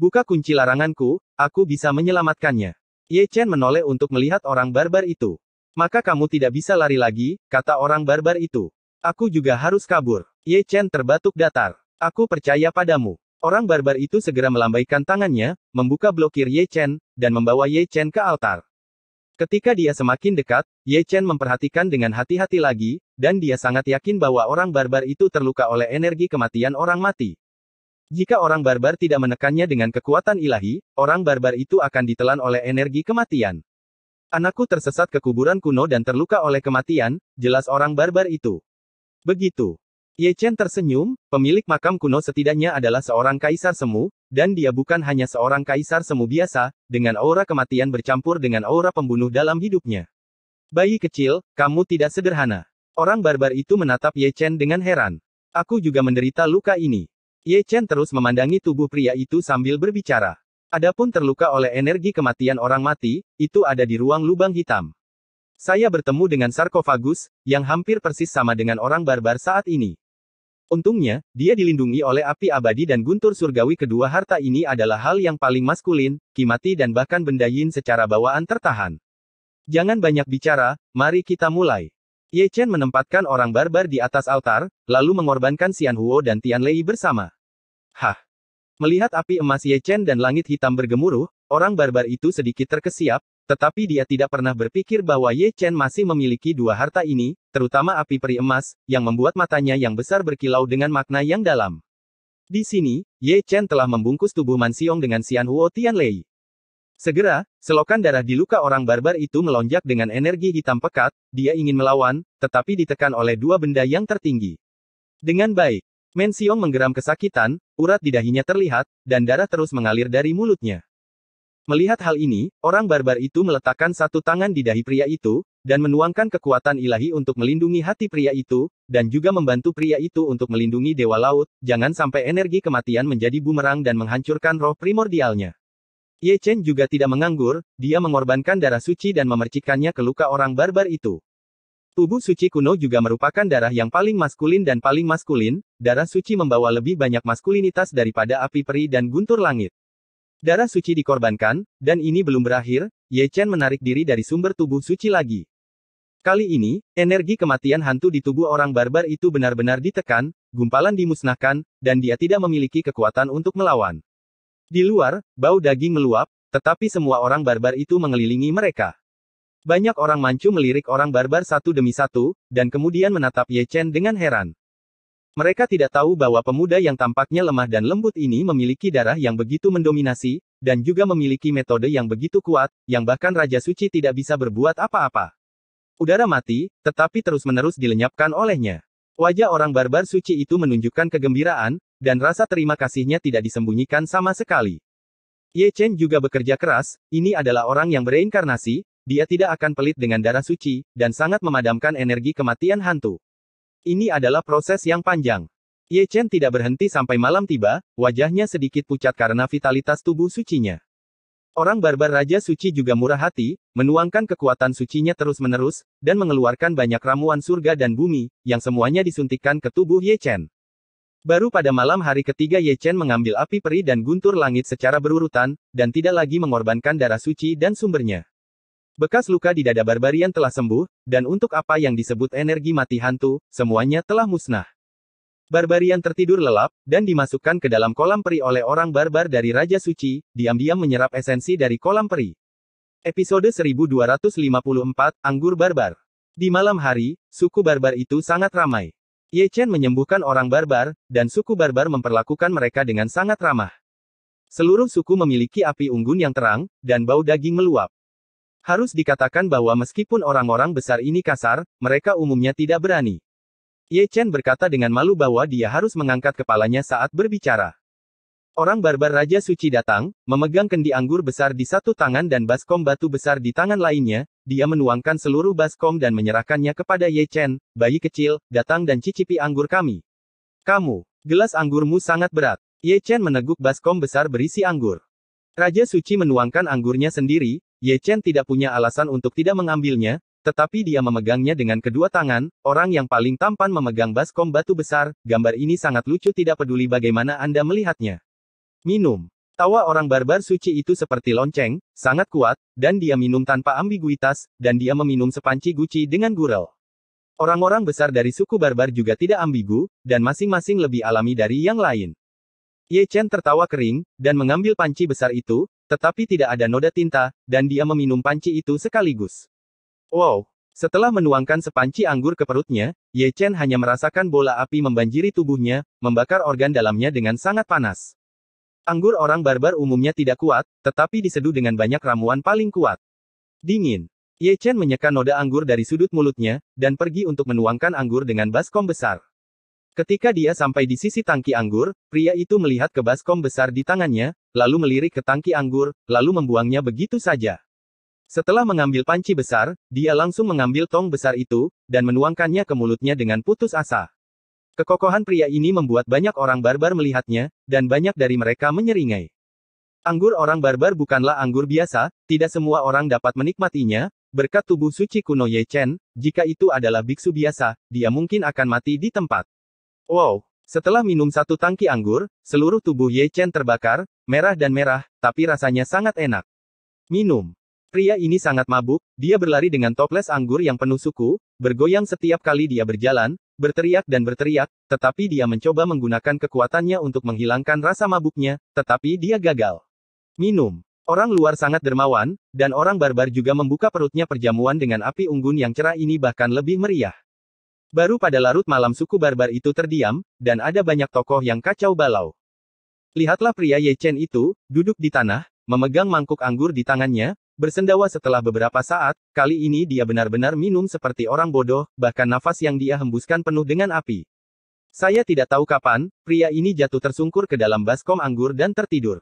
Buka kunci laranganku, aku bisa menyelamatkannya. Ye Chen menoleh untuk melihat orang barbar itu. Maka kamu tidak bisa lari lagi, kata orang barbar itu. Aku juga harus kabur. Ye Chen terbatuk datar. Aku percaya padamu. Orang barbar itu segera melambaikan tangannya, membuka blokir Ye Chen, dan membawa Ye Chen ke altar. Ketika dia semakin dekat, Ye Chen memperhatikan dengan hati-hati lagi, dan dia sangat yakin bahwa orang barbar itu terluka oleh energi kematian orang mati. Jika orang barbar tidak menekannya dengan kekuatan ilahi, orang barbar itu akan ditelan oleh energi kematian. Anakku tersesat ke kuburan kuno dan terluka oleh kematian, jelas orang barbar itu. Begitu. Ye Chen tersenyum, pemilik makam kuno setidaknya adalah seorang kaisar semu, dan dia bukan hanya seorang kaisar semu biasa, dengan aura kematian bercampur dengan aura pembunuh dalam hidupnya. Bayi kecil, kamu tidak sederhana. Orang barbar itu menatap Ye Chen dengan heran. Aku juga menderita luka ini. Ye Chen terus memandangi tubuh pria itu sambil berbicara. Adapun terluka oleh energi kematian orang mati, itu ada di ruang lubang hitam. Saya bertemu dengan sarkofagus, yang hampir persis sama dengan orang barbar saat ini. Untungnya, dia dilindungi oleh api abadi dan guntur surgawi kedua harta ini adalah hal yang paling maskulin, kimati dan bahkan benda yin secara bawaan tertahan. Jangan banyak bicara, mari kita mulai. Ye Chen menempatkan orang barbar di atas altar, lalu mengorbankan Xian Huo dan Tian Lei bersama. Hah. Melihat api emas Ye Chen dan langit hitam bergemuruh, orang barbar itu sedikit terkesiap, tetapi dia tidak pernah berpikir bahwa Ye Chen masih memiliki dua harta ini, terutama api peri emas, yang membuat matanya yang besar berkilau dengan makna yang dalam. Di sini, Ye Chen telah membungkus tubuh Mansiong dengan Xian Huo Tianlei. Segera, selokan darah di luka orang barbar itu melonjak dengan energi hitam pekat, dia ingin melawan, tetapi ditekan oleh dua benda yang tertinggi. Dengan baik, Mansiong menggeram kesakitan, urat di dahinya terlihat, dan darah terus mengalir dari mulutnya. Melihat hal ini, orang barbar itu meletakkan satu tangan di dahi pria itu, dan menuangkan kekuatan ilahi untuk melindungi hati pria itu, dan juga membantu pria itu untuk melindungi dewa laut, jangan sampai energi kematian menjadi bumerang dan menghancurkan roh primordialnya. Ye Chen juga tidak menganggur, dia mengorbankan darah suci dan memercikkannya ke luka orang barbar itu. Tubuh suci kuno juga merupakan darah yang paling maskulin dan paling maskulin, darah suci membawa lebih banyak maskulinitas daripada api peri dan guntur langit. Darah suci dikorbankan, dan ini belum berakhir, Ye Chen menarik diri dari sumber tubuh suci lagi. Kali ini, energi kematian hantu di tubuh orang barbar itu benar-benar ditekan, gumpalan dimusnahkan, dan dia tidak memiliki kekuatan untuk melawan. Di luar, bau daging meluap, tetapi semua orang barbar itu mengelilingi mereka. Banyak orang mancu melirik orang barbar satu demi satu, dan kemudian menatap Ye Chen dengan heran. Mereka tidak tahu bahwa pemuda yang tampaknya lemah dan lembut ini memiliki darah yang begitu mendominasi, dan juga memiliki metode yang begitu kuat, yang bahkan Raja Suci tidak bisa berbuat apa-apa. Udara mati, tetapi terus-menerus dilenyapkan olehnya. Wajah orang barbar suci itu menunjukkan kegembiraan, dan rasa terima kasihnya tidak disembunyikan sama sekali. Ye Chen juga bekerja keras, ini adalah orang yang bereinkarnasi, dia tidak akan pelit dengan darah suci, dan sangat memadamkan energi kematian hantu. Ini adalah proses yang panjang. Ye Chen tidak berhenti sampai malam tiba, wajahnya sedikit pucat karena vitalitas tubuh sucinya. Orang barbar Raja Suci juga murah hati, menuangkan kekuatan sucinya terus-menerus, dan mengeluarkan banyak ramuan surga dan bumi, yang semuanya disuntikkan ke tubuh Ye Chen. Baru pada malam hari ketiga Ye Chen mengambil api peri dan guntur langit secara berurutan, dan tidak lagi mengorbankan darah suci dan sumbernya. Bekas luka di dada barbarian telah sembuh, dan untuk apa yang disebut energi mati hantu, semuanya telah musnah. Barbarian tertidur lelap, dan dimasukkan ke dalam kolam peri oleh orang barbar dari Raja Suci, diam-diam menyerap esensi dari kolam peri. Episode 1254, Anggur Barbar. Di malam hari, suku barbar itu sangat ramai. Ye Chen menyembuhkan orang barbar, dan suku barbar memperlakukan mereka dengan sangat ramah. Seluruh suku memiliki api unggun yang terang, dan bau daging meluap. Harus dikatakan bahwa meskipun orang-orang besar ini kasar, mereka umumnya tidak berani. Ye Chen berkata dengan malu bahwa dia harus mengangkat kepalanya saat berbicara. Orang barbar Raja Suci datang, memegang kendi anggur besar di satu tangan dan baskom batu besar di tangan lainnya, dia menuangkan seluruh baskom dan menyerahkannya kepada Ye Chen, bayi kecil, datang dan cicipi anggur kami. Kamu, gelas anggurmu sangat berat. Ye Chen meneguk baskom besar berisi anggur. Raja Suci menuangkan anggurnya sendiri, Ye Chen tidak punya alasan untuk tidak mengambilnya, tetapi dia memegangnya dengan kedua tangan, orang yang paling tampan memegang baskom batu besar, gambar ini sangat lucu tidak peduli bagaimana Anda melihatnya. Minum. Tawa orang barbar suci itu seperti lonceng, sangat kuat, dan dia minum tanpa ambiguitas, dan dia meminum sepanci guci dengan gurau. Orang-orang besar dari suku barbar juga tidak ambigu, dan masing-masing lebih alami dari yang lain. Ye Chen tertawa kering, dan mengambil panci besar itu, tetapi tidak ada noda tinta, dan dia meminum panci itu sekaligus. Wow! Setelah menuangkan sepanci anggur ke perutnya, Ye Chen hanya merasakan bola api membanjiri tubuhnya, membakar organ dalamnya dengan sangat panas. Anggur orang barbar umumnya tidak kuat, tetapi diseduh dengan banyak ramuan paling kuat. Dingin. Ye Chen menyeka noda anggur dari sudut mulutnya, dan pergi untuk menuangkan anggur dengan baskom besar. Ketika dia sampai di sisi tangki anggur, pria itu melihat ke baskom besar di tangannya, lalu melirik ke tangki anggur, lalu membuangnya begitu saja. Setelah mengambil panci besar, dia langsung mengambil tong besar itu, dan menuangkannya ke mulutnya dengan putus asa. Kekokohan pria ini membuat banyak orang barbar melihatnya, dan banyak dari mereka menyeringai. Anggur orang barbar bukanlah anggur biasa, tidak semua orang dapat menikmatinya, berkat tubuh suci kuno Ye Chen, jika itu adalah biksu biasa, dia mungkin akan mati di tempat. Wow! Setelah minum satu tangki anggur, seluruh tubuh Ye Chen terbakar, merah dan merah, tapi rasanya sangat enak. Minum. Pria ini sangat mabuk, dia berlari dengan toples anggur yang penuh suku, bergoyang setiap kali dia berjalan, berteriak dan berteriak, tetapi dia mencoba menggunakan kekuatannya untuk menghilangkan rasa mabuknya, tetapi dia gagal. Minum. Orang luar sangat dermawan, dan orang barbar juga membuka perutnya perjamuan dengan api unggun yang cerah ini bahkan lebih meriah. Baru pada larut malam suku barbar itu terdiam, dan ada banyak tokoh yang kacau balau. Lihatlah pria Ye Chen itu, duduk di tanah, memegang mangkuk anggur di tangannya, bersendawa setelah beberapa saat, kali ini dia benar-benar minum seperti orang bodoh, bahkan nafas yang dia hembuskan penuh dengan api. Saya tidak tahu kapan, pria ini jatuh tersungkur ke dalam baskom anggur dan tertidur.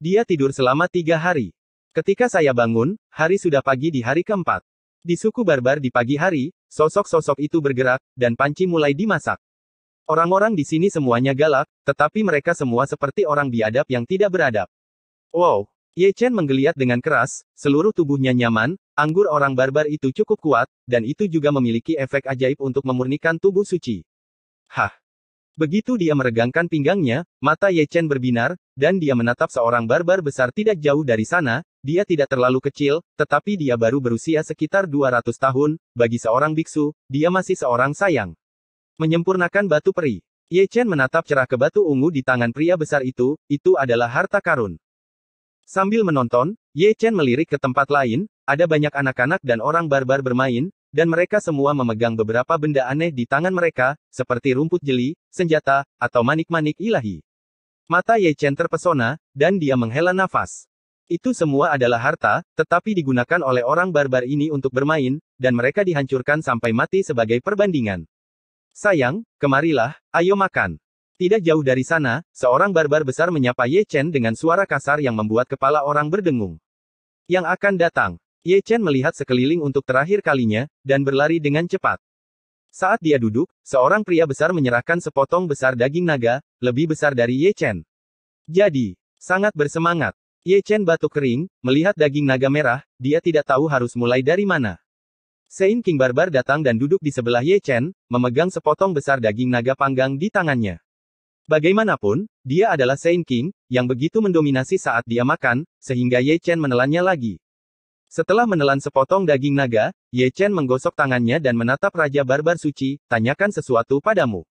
Dia tidur selama tiga hari. Ketika saya bangun, hari sudah pagi di hari keempat. Di suku barbar di pagi hari, sosok-sosok itu bergerak, dan panci mulai dimasak. Orang-orang di sini semuanya galak, tetapi mereka semua seperti orang biadab yang tidak beradab. Wow! Ye Chen menggeliat dengan keras, seluruh tubuhnya nyaman, anggur orang barbar itu cukup kuat, dan itu juga memiliki efek ajaib untuk memurnikan tubuh suci. Hah! Begitu dia meregangkan pinggangnya, mata Ye Chen berbinar, dan dia menatap seorang barbar besar tidak jauh dari sana, dia tidak terlalu kecil, tetapi dia baru berusia sekitar 200 tahun, bagi seorang biksu, dia masih seorang sayang. Menyempurnakan batu peri. Ye Chen menatap cerah ke batu ungu di tangan pria besar itu, itu adalah harta karun. Sambil menonton, Ye Chen melirik ke tempat lain, ada banyak anak-anak dan orang barbar bermain, dan mereka semua memegang beberapa benda aneh di tangan mereka, seperti rumput jeli, senjata, atau manik-manik ilahi. Mata Ye Chen terpesona, dan dia menghela nafas. Itu semua adalah harta, tetapi digunakan oleh orang barbar ini untuk bermain, dan mereka dihancurkan sampai mati sebagai perbandingan. Sayang, kemarilah, ayo makan. Tidak jauh dari sana, seorang barbar besar menyapa Ye Chen dengan suara kasar yang membuat kepala orang berdengung. Yang akan datang, Ye Chen melihat sekeliling untuk terakhir kalinya, dan berlari dengan cepat. Saat dia duduk, seorang pria besar menyerahkan sepotong besar daging naga, lebih besar dari Ye Chen. Jadi, sangat bersemangat. Ye Chen batuk kering, melihat daging naga merah, dia tidak tahu harus mulai dari mana. Sein King Barbar datang dan duduk di sebelah Ye Chen, memegang sepotong besar daging naga panggang di tangannya. Bagaimanapun, dia adalah Sein King, yang begitu mendominasi saat dia makan, sehingga Ye Chen menelannya lagi. Setelah menelan sepotong daging naga, Ye Chen menggosok tangannya dan menatap Raja Barbar Suci, tanyakan sesuatu padamu.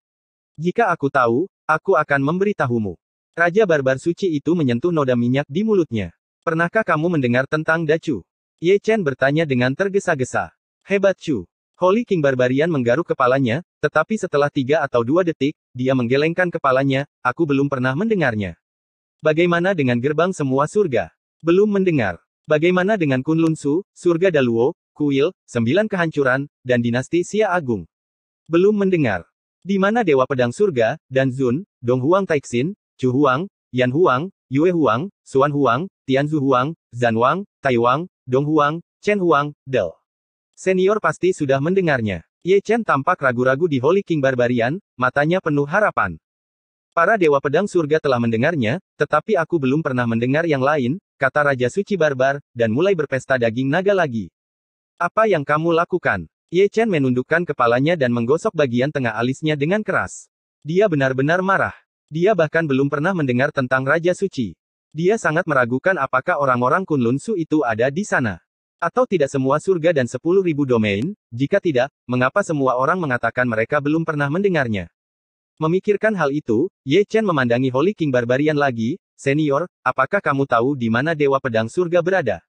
Jika aku tahu, aku akan memberitahumu. Raja barbar suci itu menyentuh noda minyak di mulutnya. Pernahkah kamu mendengar tentang Dacu? Ye Chen bertanya dengan tergesa-gesa. Hebat Chu. Holy King Barbarian menggaruk kepalanya, tetapi setelah tiga atau dua detik, dia menggelengkan kepalanya, aku belum pernah mendengarnya. Bagaimana dengan gerbang semua surga? Belum mendengar. Bagaimana dengan Kunlun Su, Surga Daluo, Kuil, Sembilan Kehancuran, dan Dinasti Xia Agung? Belum mendengar. Di mana Dewa Pedang Surga, dan Zun, Dong Huang Taixin, Chu Huang, Yan Huang, Yue Huang, Xuan Huang, Tianzu Huang, Zan Wang, Tai Wang, Dong Huang, Chen Huang, Del. Senior pasti sudah mendengarnya. Ye Chen tampak ragu-ragu di Holy King Barbarian, matanya penuh harapan. Para dewa pedang surga telah mendengarnya, tetapi aku belum pernah mendengar yang lain, kata Raja Suci Barbar, dan mulai berpesta daging naga lagi. Apa yang kamu lakukan? Ye Chen menundukkan kepalanya dan menggosok bagian tengah alisnya dengan keras. Dia benar-benar marah. Dia bahkan belum pernah mendengar tentang Raja Suci. Dia sangat meragukan apakah orang-orang Kunlun Su itu ada di sana. Atau tidak semua surga dan sepuluh ribu domain, jika tidak, mengapa semua orang mengatakan mereka belum pernah mendengarnya? Memikirkan hal itu, Ye Chen memandangi Holy King Barbarian lagi, Senior, apakah kamu tahu di mana Dewa Pedang Surga berada?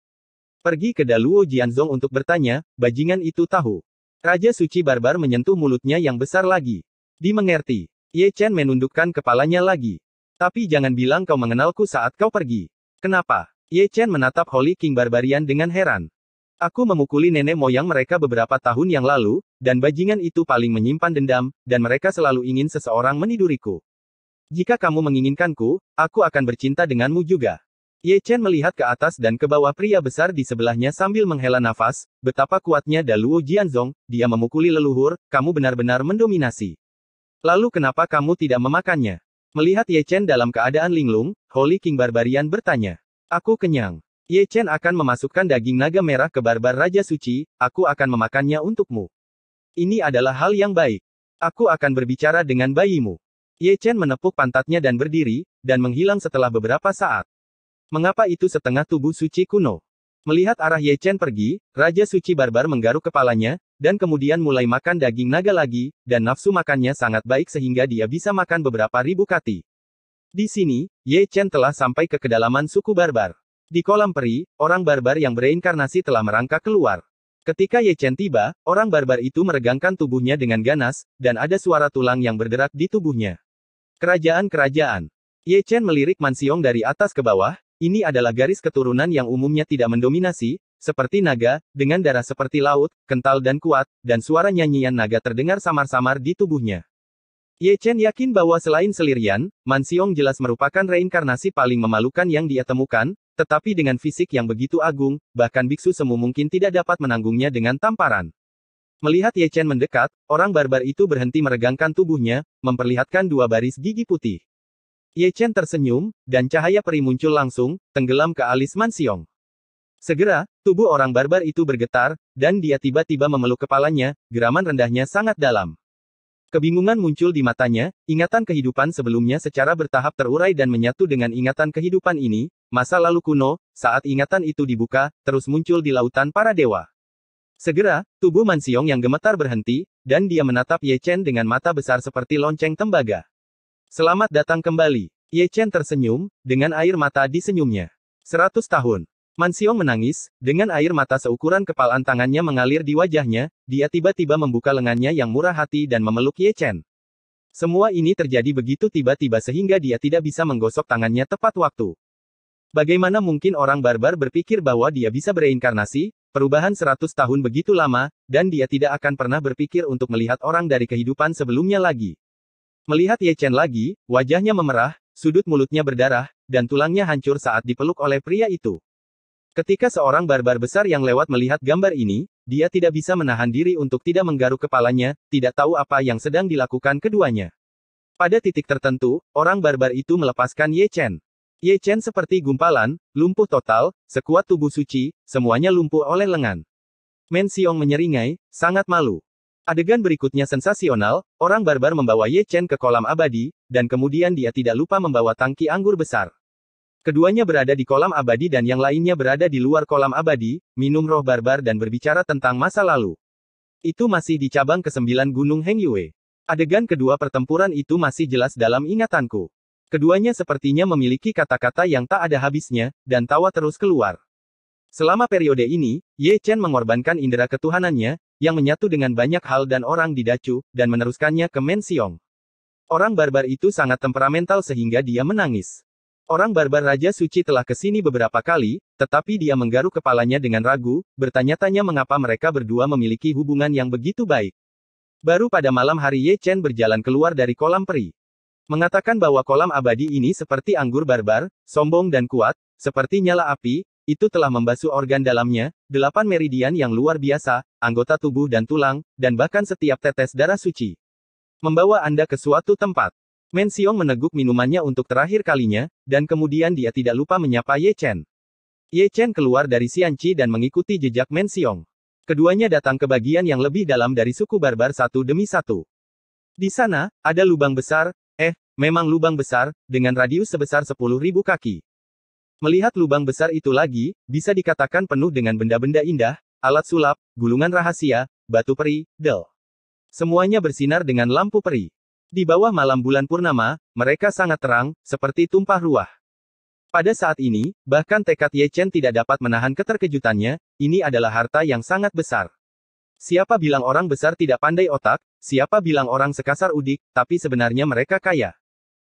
Pergi ke Daluo Jianzong untuk bertanya, bajingan itu tahu. Raja Suci Barbar menyentuh mulutnya yang besar lagi. Dimengerti. Ye Chen menundukkan kepalanya lagi. Tapi jangan bilang kau mengenalku saat kau pergi. Kenapa? Ye Chen menatap Holy King Barbarian dengan heran. Aku memukuli nenek moyang mereka beberapa tahun yang lalu, dan bajingan itu paling menyimpan dendam, dan mereka selalu ingin seseorang meniduriku. Jika kamu menginginkanku, aku akan bercinta denganmu juga. Ye Chen melihat ke atas dan ke bawah pria besar di sebelahnya sambil menghela nafas, betapa kuatnya Daluo Jianzong, dia memukuli leluhur, kamu benar-benar mendominasi. Lalu kenapa kamu tidak memakannya? Melihat Ye Chen dalam keadaan linglung, Holy King Barbarian bertanya. Aku kenyang. Ye Chen akan memasukkan daging naga merah ke barbar Raja Suci, aku akan memakannya untukmu. Ini adalah hal yang baik. Aku akan berbicara dengan bayimu. Ye Chen menepuk pantatnya dan berdiri, dan menghilang setelah beberapa saat. Mengapa itu setengah tubuh suci kuno? Melihat arah Ye Chen pergi, Raja Suci Barbar menggaruk kepalanya, dan kemudian mulai makan daging naga lagi, dan nafsu makannya sangat baik sehingga dia bisa makan beberapa ribu kati. Di sini, Ye Chen telah sampai ke kedalaman suku barbar. Di kolam peri, orang barbar yang bereinkarnasi telah merangkak keluar. Ketika Ye Chen tiba, orang barbar itu meregangkan tubuhnya dengan ganas, dan ada suara tulang yang berderak di tubuhnya. Kerajaan-kerajaan. Ye Chen melirik Mansiong dari atas ke bawah, ini adalah garis keturunan yang umumnya tidak mendominasi, seperti naga, dengan darah seperti laut, kental dan kuat, dan suara nyanyian naga terdengar samar-samar di tubuhnya. Ye Chen yakin bahwa selain Selirian, Mansiong jelas merupakan reinkarnasi paling memalukan yang dia temukan, tetapi dengan fisik yang begitu agung, bahkan biksu semu mungkin tidak dapat menanggungnya dengan tamparan. Melihat Ye Chen mendekat, orang barbar itu berhenti meregangkan tubuhnya, memperlihatkan dua baris gigi putih. Ye Chen tersenyum, dan cahaya peri muncul langsung, tenggelam ke alis Mansiong. Segera, Tubuh orang barbar itu bergetar, dan dia tiba-tiba memeluk kepalanya, geraman rendahnya sangat dalam. Kebingungan muncul di matanya, ingatan kehidupan sebelumnya secara bertahap terurai dan menyatu dengan ingatan kehidupan ini, masa lalu kuno, saat ingatan itu dibuka, terus muncul di lautan para dewa. Segera, tubuh Mansiong yang gemetar berhenti, dan dia menatap Ye Chen dengan mata besar seperti lonceng tembaga. Selamat datang kembali. Ye Chen tersenyum, dengan air mata di senyumnya. Seratus tahun. Mansiong menangis, dengan air mata seukuran kepalan tangannya mengalir di wajahnya, dia tiba-tiba membuka lengannya yang murah hati dan memeluk Ye Chen. Semua ini terjadi begitu tiba-tiba sehingga dia tidak bisa menggosok tangannya tepat waktu. Bagaimana mungkin orang barbar berpikir bahwa dia bisa bereinkarnasi, perubahan 100 tahun begitu lama, dan dia tidak akan pernah berpikir untuk melihat orang dari kehidupan sebelumnya lagi. Melihat Ye Chen lagi, wajahnya memerah, sudut mulutnya berdarah, dan tulangnya hancur saat dipeluk oleh pria itu. Ketika seorang barbar besar yang lewat melihat gambar ini, dia tidak bisa menahan diri untuk tidak menggaruk kepalanya, tidak tahu apa yang sedang dilakukan keduanya. Pada titik tertentu, orang barbar itu melepaskan Ye Chen. Ye Chen seperti gumpalan, lumpuh total, sekuat tubuh suci, semuanya lumpuh oleh lengan. Men Xiong menyeringai, sangat malu. Adegan berikutnya sensasional, orang barbar membawa Ye Chen ke kolam abadi, dan kemudian dia tidak lupa membawa tangki anggur besar. Keduanya berada di kolam abadi dan yang lainnya berada di luar kolam abadi, minum roh barbar dan berbicara tentang masa lalu. Itu masih di cabang ke-9 Gunung Hengyue. Adegan kedua pertempuran itu masih jelas dalam ingatanku. Keduanya sepertinya memiliki kata-kata yang tak ada habisnya, dan tawa terus keluar. Selama periode ini, Ye Chen mengorbankan indera ketuhanannya, yang menyatu dengan banyak hal dan orang di Dacu, dan meneruskannya ke Men Xiong. Orang barbar itu sangat temperamental sehingga dia menangis. Orang barbar Raja Suci telah ke sini beberapa kali, tetapi dia menggaruk kepalanya dengan ragu, bertanya-tanya mengapa mereka berdua memiliki hubungan yang begitu baik. Baru pada malam hari Ye Chen berjalan keluar dari kolam peri. Mengatakan bahwa kolam abadi ini seperti anggur barbar, sombong dan kuat, seperti nyala api, itu telah membasuh organ dalamnya, delapan meridian yang luar biasa, anggota tubuh dan tulang, dan bahkan setiap tetes darah suci. Membawa Anda ke suatu tempat. Xiong meneguk minumannya untuk terakhir kalinya, dan kemudian dia tidak lupa menyapa Ye Chen. Ye Chen keluar dari Xianqi dan mengikuti jejak Xiong. Keduanya datang ke bagian yang lebih dalam dari suku barbar satu demi satu. Di sana, ada lubang besar, eh, memang lubang besar, dengan radius sebesar 10.000 kaki. Melihat lubang besar itu lagi, bisa dikatakan penuh dengan benda-benda indah, alat sulap, gulungan rahasia, batu peri, del. Semuanya bersinar dengan lampu peri. Di bawah malam bulan purnama, mereka sangat terang, seperti tumpah ruah. Pada saat ini, bahkan tekad Ye Chen tidak dapat menahan keterkejutannya, ini adalah harta yang sangat besar. Siapa bilang orang besar tidak pandai otak, siapa bilang orang sekasar udik, tapi sebenarnya mereka kaya.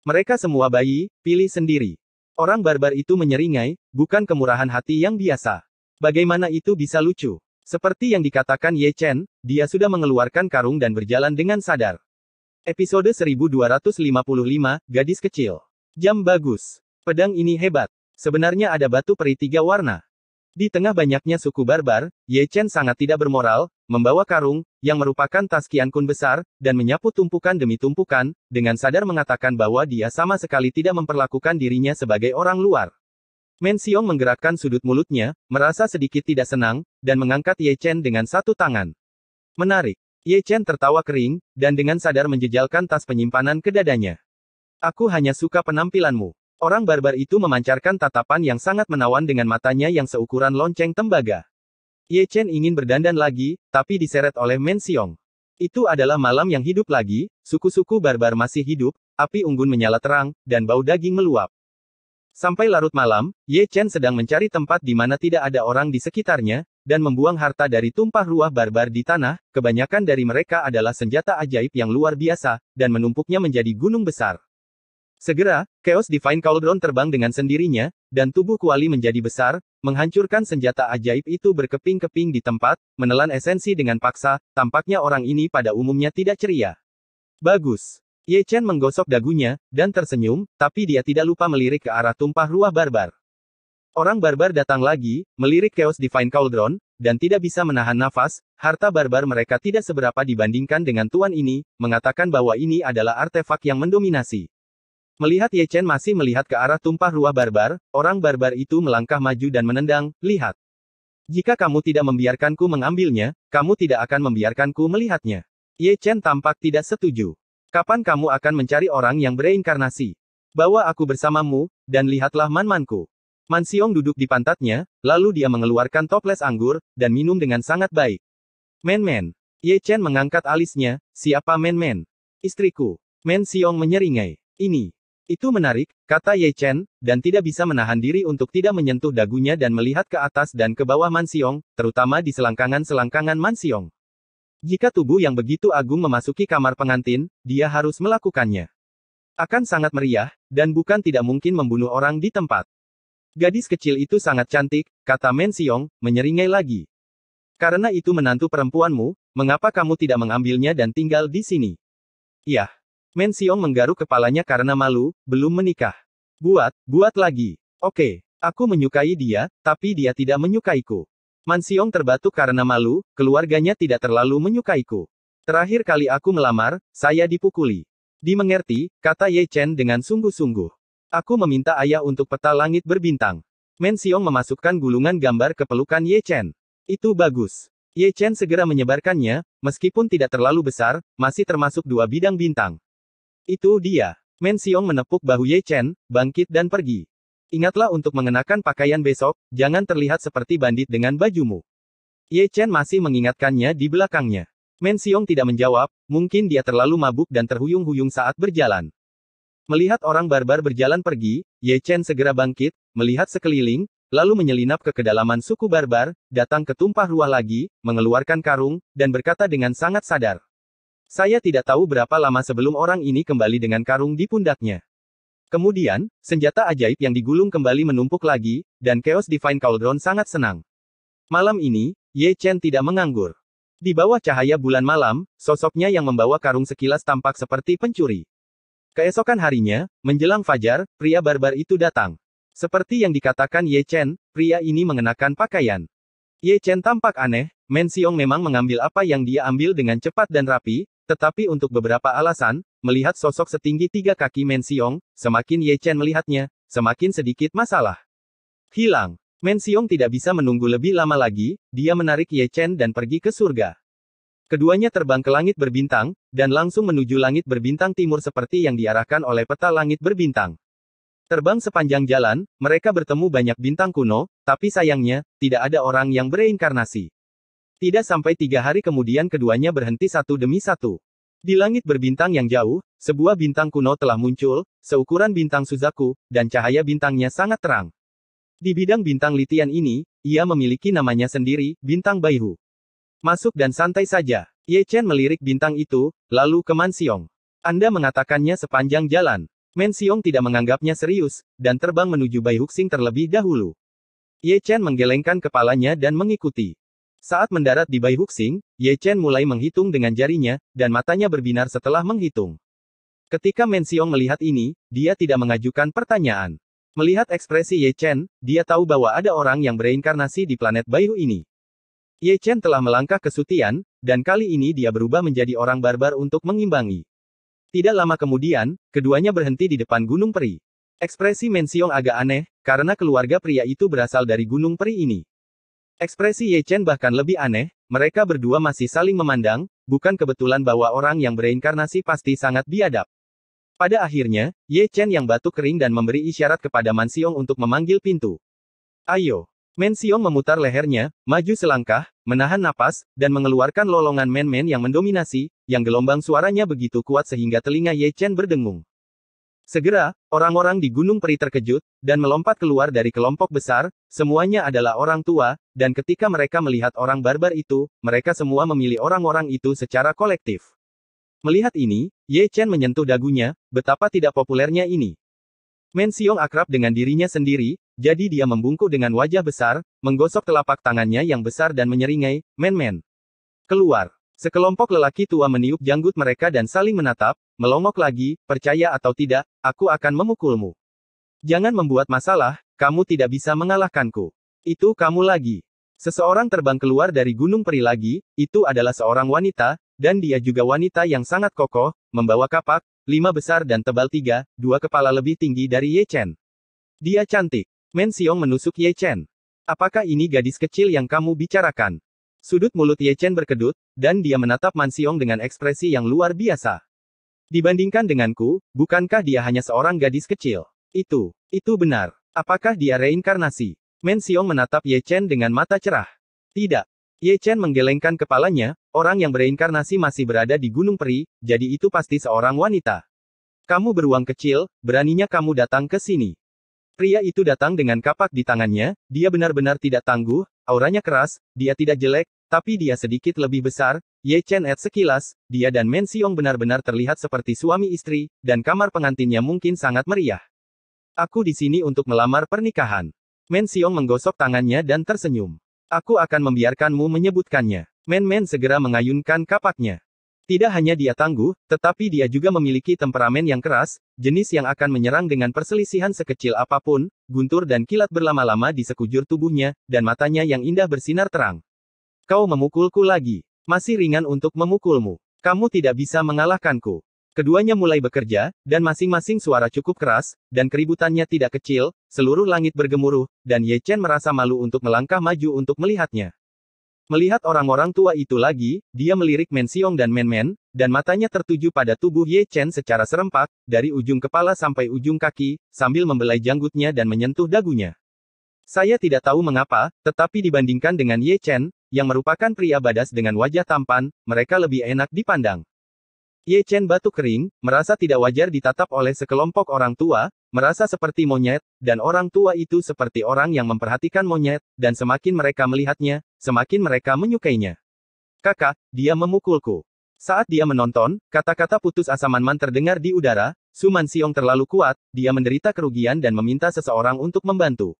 Mereka semua bayi, pilih sendiri. Orang barbar itu menyeringai, bukan kemurahan hati yang biasa. Bagaimana itu bisa lucu? Seperti yang dikatakan Ye Chen, dia sudah mengeluarkan karung dan berjalan dengan sadar. Episode 1255, Gadis Kecil. Jam bagus. Pedang ini hebat. Sebenarnya ada batu peri tiga warna. Di tengah banyaknya suku barbar, Ye Chen sangat tidak bermoral, membawa karung, yang merupakan tas kian Kun besar, dan menyapu tumpukan demi tumpukan, dengan sadar mengatakan bahwa dia sama sekali tidak memperlakukan dirinya sebagai orang luar. Men Xiong menggerakkan sudut mulutnya, merasa sedikit tidak senang, dan mengangkat Ye Chen dengan satu tangan. Menarik. Ye Chen tertawa kering, dan dengan sadar menjejalkan tas penyimpanan ke dadanya. Aku hanya suka penampilanmu. Orang barbar itu memancarkan tatapan yang sangat menawan dengan matanya yang seukuran lonceng tembaga. Ye Chen ingin berdandan lagi, tapi diseret oleh Men Xiong. Itu adalah malam yang hidup lagi, suku-suku barbar masih hidup, api unggun menyala terang, dan bau daging meluap. Sampai larut malam, Ye Chen sedang mencari tempat di mana tidak ada orang di sekitarnya, dan membuang harta dari tumpah ruah barbar di tanah, kebanyakan dari mereka adalah senjata ajaib yang luar biasa, dan menumpuknya menjadi gunung besar. Segera, Chaos Divine Cauldron terbang dengan sendirinya, dan tubuh Kuali menjadi besar, menghancurkan senjata ajaib itu berkeping-keping di tempat, menelan esensi dengan paksa, tampaknya orang ini pada umumnya tidak ceria. Bagus. Ye Chen menggosok dagunya, dan tersenyum, tapi dia tidak lupa melirik ke arah tumpah ruah barbar. Orang barbar datang lagi, melirik Chaos Divine Cauldron, dan tidak bisa menahan nafas, harta barbar mereka tidak seberapa dibandingkan dengan tuan ini, mengatakan bahwa ini adalah artefak yang mendominasi. Melihat Ye Chen masih melihat ke arah tumpah ruah barbar, orang barbar itu melangkah maju dan menendang, lihat. Jika kamu tidak membiarkanku mengambilnya, kamu tidak akan membiarkanku melihatnya. Ye Chen tampak tidak setuju. Kapan kamu akan mencari orang yang bereinkarnasi? Bawa aku bersamamu, dan lihatlah manmanku. Mansiong duduk di pantatnya, lalu dia mengeluarkan toples anggur, dan minum dengan sangat baik. Men-men. Ye Chen mengangkat alisnya, siapa men-men? Istriku. Men Siong menyeringai. Ini. Itu menarik, kata Ye Chen, dan tidak bisa menahan diri untuk tidak menyentuh dagunya dan melihat ke atas dan ke bawah Mansiong, terutama di selangkangan-selangkangan Mansiong. Jika tubuh yang begitu agung memasuki kamar pengantin, dia harus melakukannya. Akan sangat meriah, dan bukan tidak mungkin membunuh orang di tempat. Gadis kecil itu sangat cantik, kata Men Siong, menyeringai lagi. Karena itu menantu perempuanmu, mengapa kamu tidak mengambilnya dan tinggal di sini? Yah. Men Siong menggaruk kepalanya karena malu, belum menikah. Buat, buat lagi. Oke, aku menyukai dia, tapi dia tidak menyukaiku. Man Siong terbatuk karena malu, keluarganya tidak terlalu menyukaiku. Terakhir kali aku melamar, saya dipukuli. Dimengerti, kata Ye Chen dengan sungguh-sungguh. Aku meminta ayah untuk peta langit berbintang. Men Xiong memasukkan gulungan gambar ke pelukan Ye Chen. Itu bagus. Ye Chen segera menyebarkannya, meskipun tidak terlalu besar, masih termasuk dua bidang bintang. Itu dia. Men Xiong menepuk bahu Ye Chen, bangkit dan pergi. Ingatlah untuk mengenakan pakaian besok, jangan terlihat seperti bandit dengan bajumu. Ye Chen masih mengingatkannya di belakangnya. Men Xiong tidak menjawab, mungkin dia terlalu mabuk dan terhuyung-huyung saat berjalan. Melihat orang barbar berjalan pergi, Ye Chen segera bangkit, melihat sekeliling, lalu menyelinap ke kedalaman suku barbar, datang ke tumpah ruah lagi, mengeluarkan karung, dan berkata dengan sangat sadar. Saya tidak tahu berapa lama sebelum orang ini kembali dengan karung di pundaknya. Kemudian, senjata ajaib yang digulung kembali menumpuk lagi, dan Chaos Divine Cauldron sangat senang. Malam ini, Ye Chen tidak menganggur. Di bawah cahaya bulan malam, sosoknya yang membawa karung sekilas tampak seperti pencuri. Keesokan harinya, menjelang fajar, pria barbar itu datang. Seperti yang dikatakan Ye Chen, pria ini mengenakan pakaian. Ye Chen tampak aneh, Men Xiong memang mengambil apa yang dia ambil dengan cepat dan rapi, tetapi untuk beberapa alasan, melihat sosok setinggi tiga kaki Men Xiong, semakin Ye Chen melihatnya, semakin sedikit masalah. Hilang. Men Xiong tidak bisa menunggu lebih lama lagi, dia menarik Ye Chen dan pergi ke surga. Keduanya terbang ke langit berbintang, dan langsung menuju langit berbintang timur seperti yang diarahkan oleh peta langit berbintang. Terbang sepanjang jalan, mereka bertemu banyak bintang kuno, tapi sayangnya, tidak ada orang yang bereinkarnasi. Tidak sampai tiga hari kemudian keduanya berhenti satu demi satu. Di langit berbintang yang jauh, sebuah bintang kuno telah muncul, seukuran bintang Suzaku, dan cahaya bintangnya sangat terang. Di bidang bintang litian ini, ia memiliki namanya sendiri, bintang Baihu. Masuk dan santai saja. Ye Chen melirik bintang itu, lalu ke Mansiong. Anda mengatakannya sepanjang jalan. Mansiong tidak menganggapnya serius, dan terbang menuju Bai Huxing terlebih dahulu. Ye Chen menggelengkan kepalanya dan mengikuti. Saat mendarat di Bai Huxing, Ye Chen mulai menghitung dengan jarinya, dan matanya berbinar setelah menghitung. Ketika Mansiong melihat ini, dia tidak mengajukan pertanyaan. Melihat ekspresi Ye Chen, dia tahu bahwa ada orang yang bereinkarnasi di planet bayu ini. Ye Chen telah melangkah ke Sutian, dan kali ini dia berubah menjadi orang barbar untuk mengimbangi. Tidak lama kemudian, keduanya berhenti di depan Gunung Peri. Ekspresi Mensiong agak aneh, karena keluarga pria itu berasal dari Gunung Peri ini. Ekspresi Ye Chen bahkan lebih aneh, mereka berdua masih saling memandang, bukan kebetulan bahwa orang yang bereinkarnasi pasti sangat biadab. Pada akhirnya, Ye Chen yang batuk kering dan memberi isyarat kepada Mansiong untuk memanggil pintu. Ayo. Xiong memutar lehernya, maju selangkah, menahan napas, dan mengeluarkan lolongan men-men yang mendominasi, yang gelombang suaranya begitu kuat sehingga telinga Ye Chen berdengung. Segera, orang-orang di Gunung Peri terkejut, dan melompat keluar dari kelompok besar, semuanya adalah orang tua, dan ketika mereka melihat orang barbar itu, mereka semua memilih orang-orang itu secara kolektif. Melihat ini, Ye Chen menyentuh dagunya, betapa tidak populernya ini. Men Siong akrab dengan dirinya sendiri, jadi dia membungkuk dengan wajah besar, menggosok telapak tangannya yang besar dan menyeringai, men-men. Keluar. Sekelompok lelaki tua meniup janggut mereka dan saling menatap, melongok lagi, percaya atau tidak, aku akan memukulmu. Jangan membuat masalah, kamu tidak bisa mengalahkanku. Itu kamu lagi. Seseorang terbang keluar dari gunung peri lagi, itu adalah seorang wanita, dan dia juga wanita yang sangat kokoh, membawa kapak, lima besar dan tebal tiga, dua kepala lebih tinggi dari Ye Chen. Dia cantik. Men Xiong menusuk Ye Chen. Apakah ini gadis kecil yang kamu bicarakan? Sudut mulut Ye Chen berkedut, dan dia menatap Man Xiong dengan ekspresi yang luar biasa. Dibandingkan denganku, bukankah dia hanya seorang gadis kecil? Itu, itu benar. Apakah dia reinkarnasi? Men Xiong menatap Ye Chen dengan mata cerah. Tidak, Ye Chen menggelengkan kepalanya, orang yang bereinkarnasi masih berada di Gunung Peri, jadi itu pasti seorang wanita. Kamu beruang kecil, beraninya kamu datang ke sini. Pria itu datang dengan kapak di tangannya, dia benar-benar tidak tangguh, auranya keras, dia tidak jelek, tapi dia sedikit lebih besar, Ye Chen et sekilas, dia dan Men Xiong benar-benar terlihat seperti suami istri, dan kamar pengantinnya mungkin sangat meriah. Aku di sini untuk melamar pernikahan. Men Xiong menggosok tangannya dan tersenyum. Aku akan membiarkanmu menyebutkannya. Men-men segera mengayunkan kapaknya. Tidak hanya dia tangguh, tetapi dia juga memiliki temperamen yang keras, jenis yang akan menyerang dengan perselisihan sekecil apapun, guntur dan kilat berlama-lama di sekujur tubuhnya, dan matanya yang indah bersinar terang. Kau memukulku lagi. Masih ringan untuk memukulmu. Kamu tidak bisa mengalahkanku. Keduanya mulai bekerja, dan masing-masing suara cukup keras, dan keributannya tidak kecil, seluruh langit bergemuruh, dan Ye Chen merasa malu untuk melangkah maju untuk melihatnya. Melihat orang-orang tua itu lagi, dia melirik Men Xiong dan Men Men, dan matanya tertuju pada tubuh Ye Chen secara serempak, dari ujung kepala sampai ujung kaki, sambil membelai janggutnya dan menyentuh dagunya. Saya tidak tahu mengapa, tetapi dibandingkan dengan Ye Chen, yang merupakan pria badas dengan wajah tampan, mereka lebih enak dipandang. Ye Chen batuk kering, merasa tidak wajar ditatap oleh sekelompok orang tua, merasa seperti monyet, dan orang tua itu seperti orang yang memperhatikan monyet, dan semakin mereka melihatnya, semakin mereka menyukainya. Kakak, dia memukulku. Saat dia menonton, kata-kata putus asa Manman terdengar di udara, Suman Siong terlalu kuat, dia menderita kerugian dan meminta seseorang untuk membantu.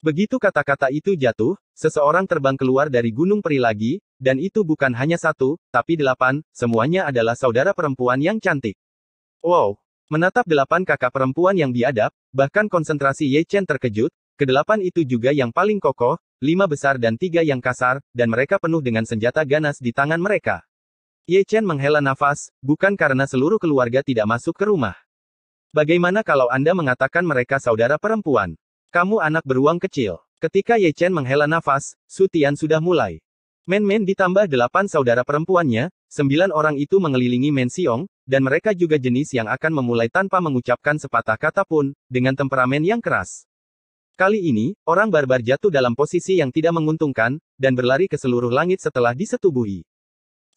Begitu kata-kata itu jatuh, seseorang terbang keluar dari Gunung Peri lagi, dan itu bukan hanya satu, tapi delapan, semuanya adalah saudara perempuan yang cantik. Wow! Menatap delapan kakak perempuan yang biadab, bahkan konsentrasi Ye Chen terkejut, kedelapan itu juga yang paling kokoh, lima besar dan tiga yang kasar, dan mereka penuh dengan senjata ganas di tangan mereka. Ye Chen menghela nafas, bukan karena seluruh keluarga tidak masuk ke rumah. Bagaimana kalau Anda mengatakan mereka saudara perempuan? Kamu anak beruang kecil. Ketika Ye Chen menghela nafas, Sutian sudah mulai. Men Men ditambah delapan saudara perempuannya, sembilan orang itu mengelilingi Men Xiong, dan mereka juga jenis yang akan memulai tanpa mengucapkan sepatah kata pun, dengan temperamen yang keras. Kali ini, orang barbar jatuh dalam posisi yang tidak menguntungkan, dan berlari ke seluruh langit setelah disetubuhi.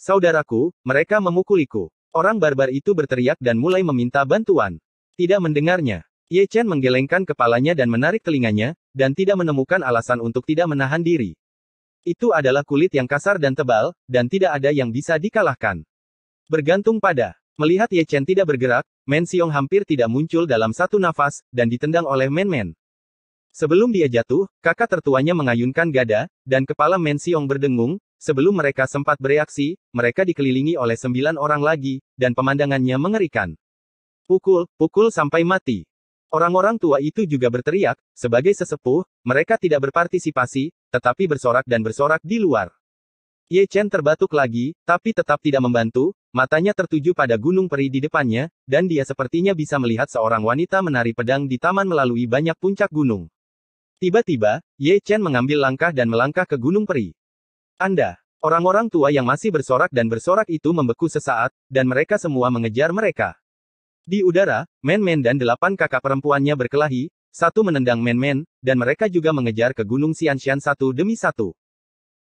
Saudaraku, mereka memukuliku. Orang barbar itu berteriak dan mulai meminta bantuan. Tidak mendengarnya. Ye Chen menggelengkan kepalanya dan menarik telinganya, dan tidak menemukan alasan untuk tidak menahan diri. Itu adalah kulit yang kasar dan tebal, dan tidak ada yang bisa dikalahkan. Bergantung pada, melihat Ye Chen tidak bergerak, Men Xiong hampir tidak muncul dalam satu nafas, dan ditendang oleh Men Men. Sebelum dia jatuh, kakak tertuanya mengayunkan gada, dan kepala Men Xiong berdengung, sebelum mereka sempat bereaksi, mereka dikelilingi oleh sembilan orang lagi, dan pemandangannya mengerikan. Pukul, pukul sampai mati. Orang-orang tua itu juga berteriak, sebagai sesepuh, mereka tidak berpartisipasi, tetapi bersorak dan bersorak di luar. Ye Chen terbatuk lagi, tapi tetap tidak membantu, matanya tertuju pada gunung peri di depannya, dan dia sepertinya bisa melihat seorang wanita menari pedang di taman melalui banyak puncak gunung. Tiba-tiba, Ye Chen mengambil langkah dan melangkah ke gunung peri. Anda, orang-orang tua yang masih bersorak dan bersorak itu membeku sesaat, dan mereka semua mengejar mereka. Di udara, Men-Men dan delapan kakak perempuannya berkelahi, satu menendang Men-Men, dan mereka juga mengejar ke Gunung Xianxian satu demi satu.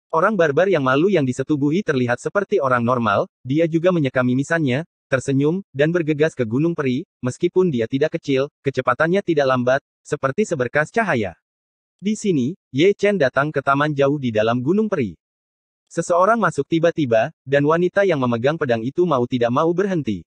Orang barbar yang malu yang disetubuhi terlihat seperti orang normal, dia juga menyekami mimisannya, tersenyum, dan bergegas ke Gunung Peri, meskipun dia tidak kecil, kecepatannya tidak lambat, seperti seberkas cahaya. Di sini, Ye Chen datang ke taman jauh di dalam Gunung Peri. Seseorang masuk tiba-tiba, dan wanita yang memegang pedang itu mau tidak mau berhenti.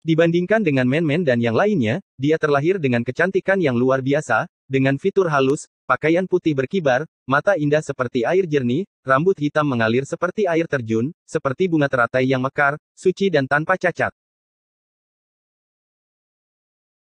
Dibandingkan dengan Men-Men dan yang lainnya, dia terlahir dengan kecantikan yang luar biasa, dengan fitur halus, pakaian putih berkibar, mata indah seperti air jernih, rambut hitam mengalir seperti air terjun, seperti bunga teratai yang mekar, suci dan tanpa cacat.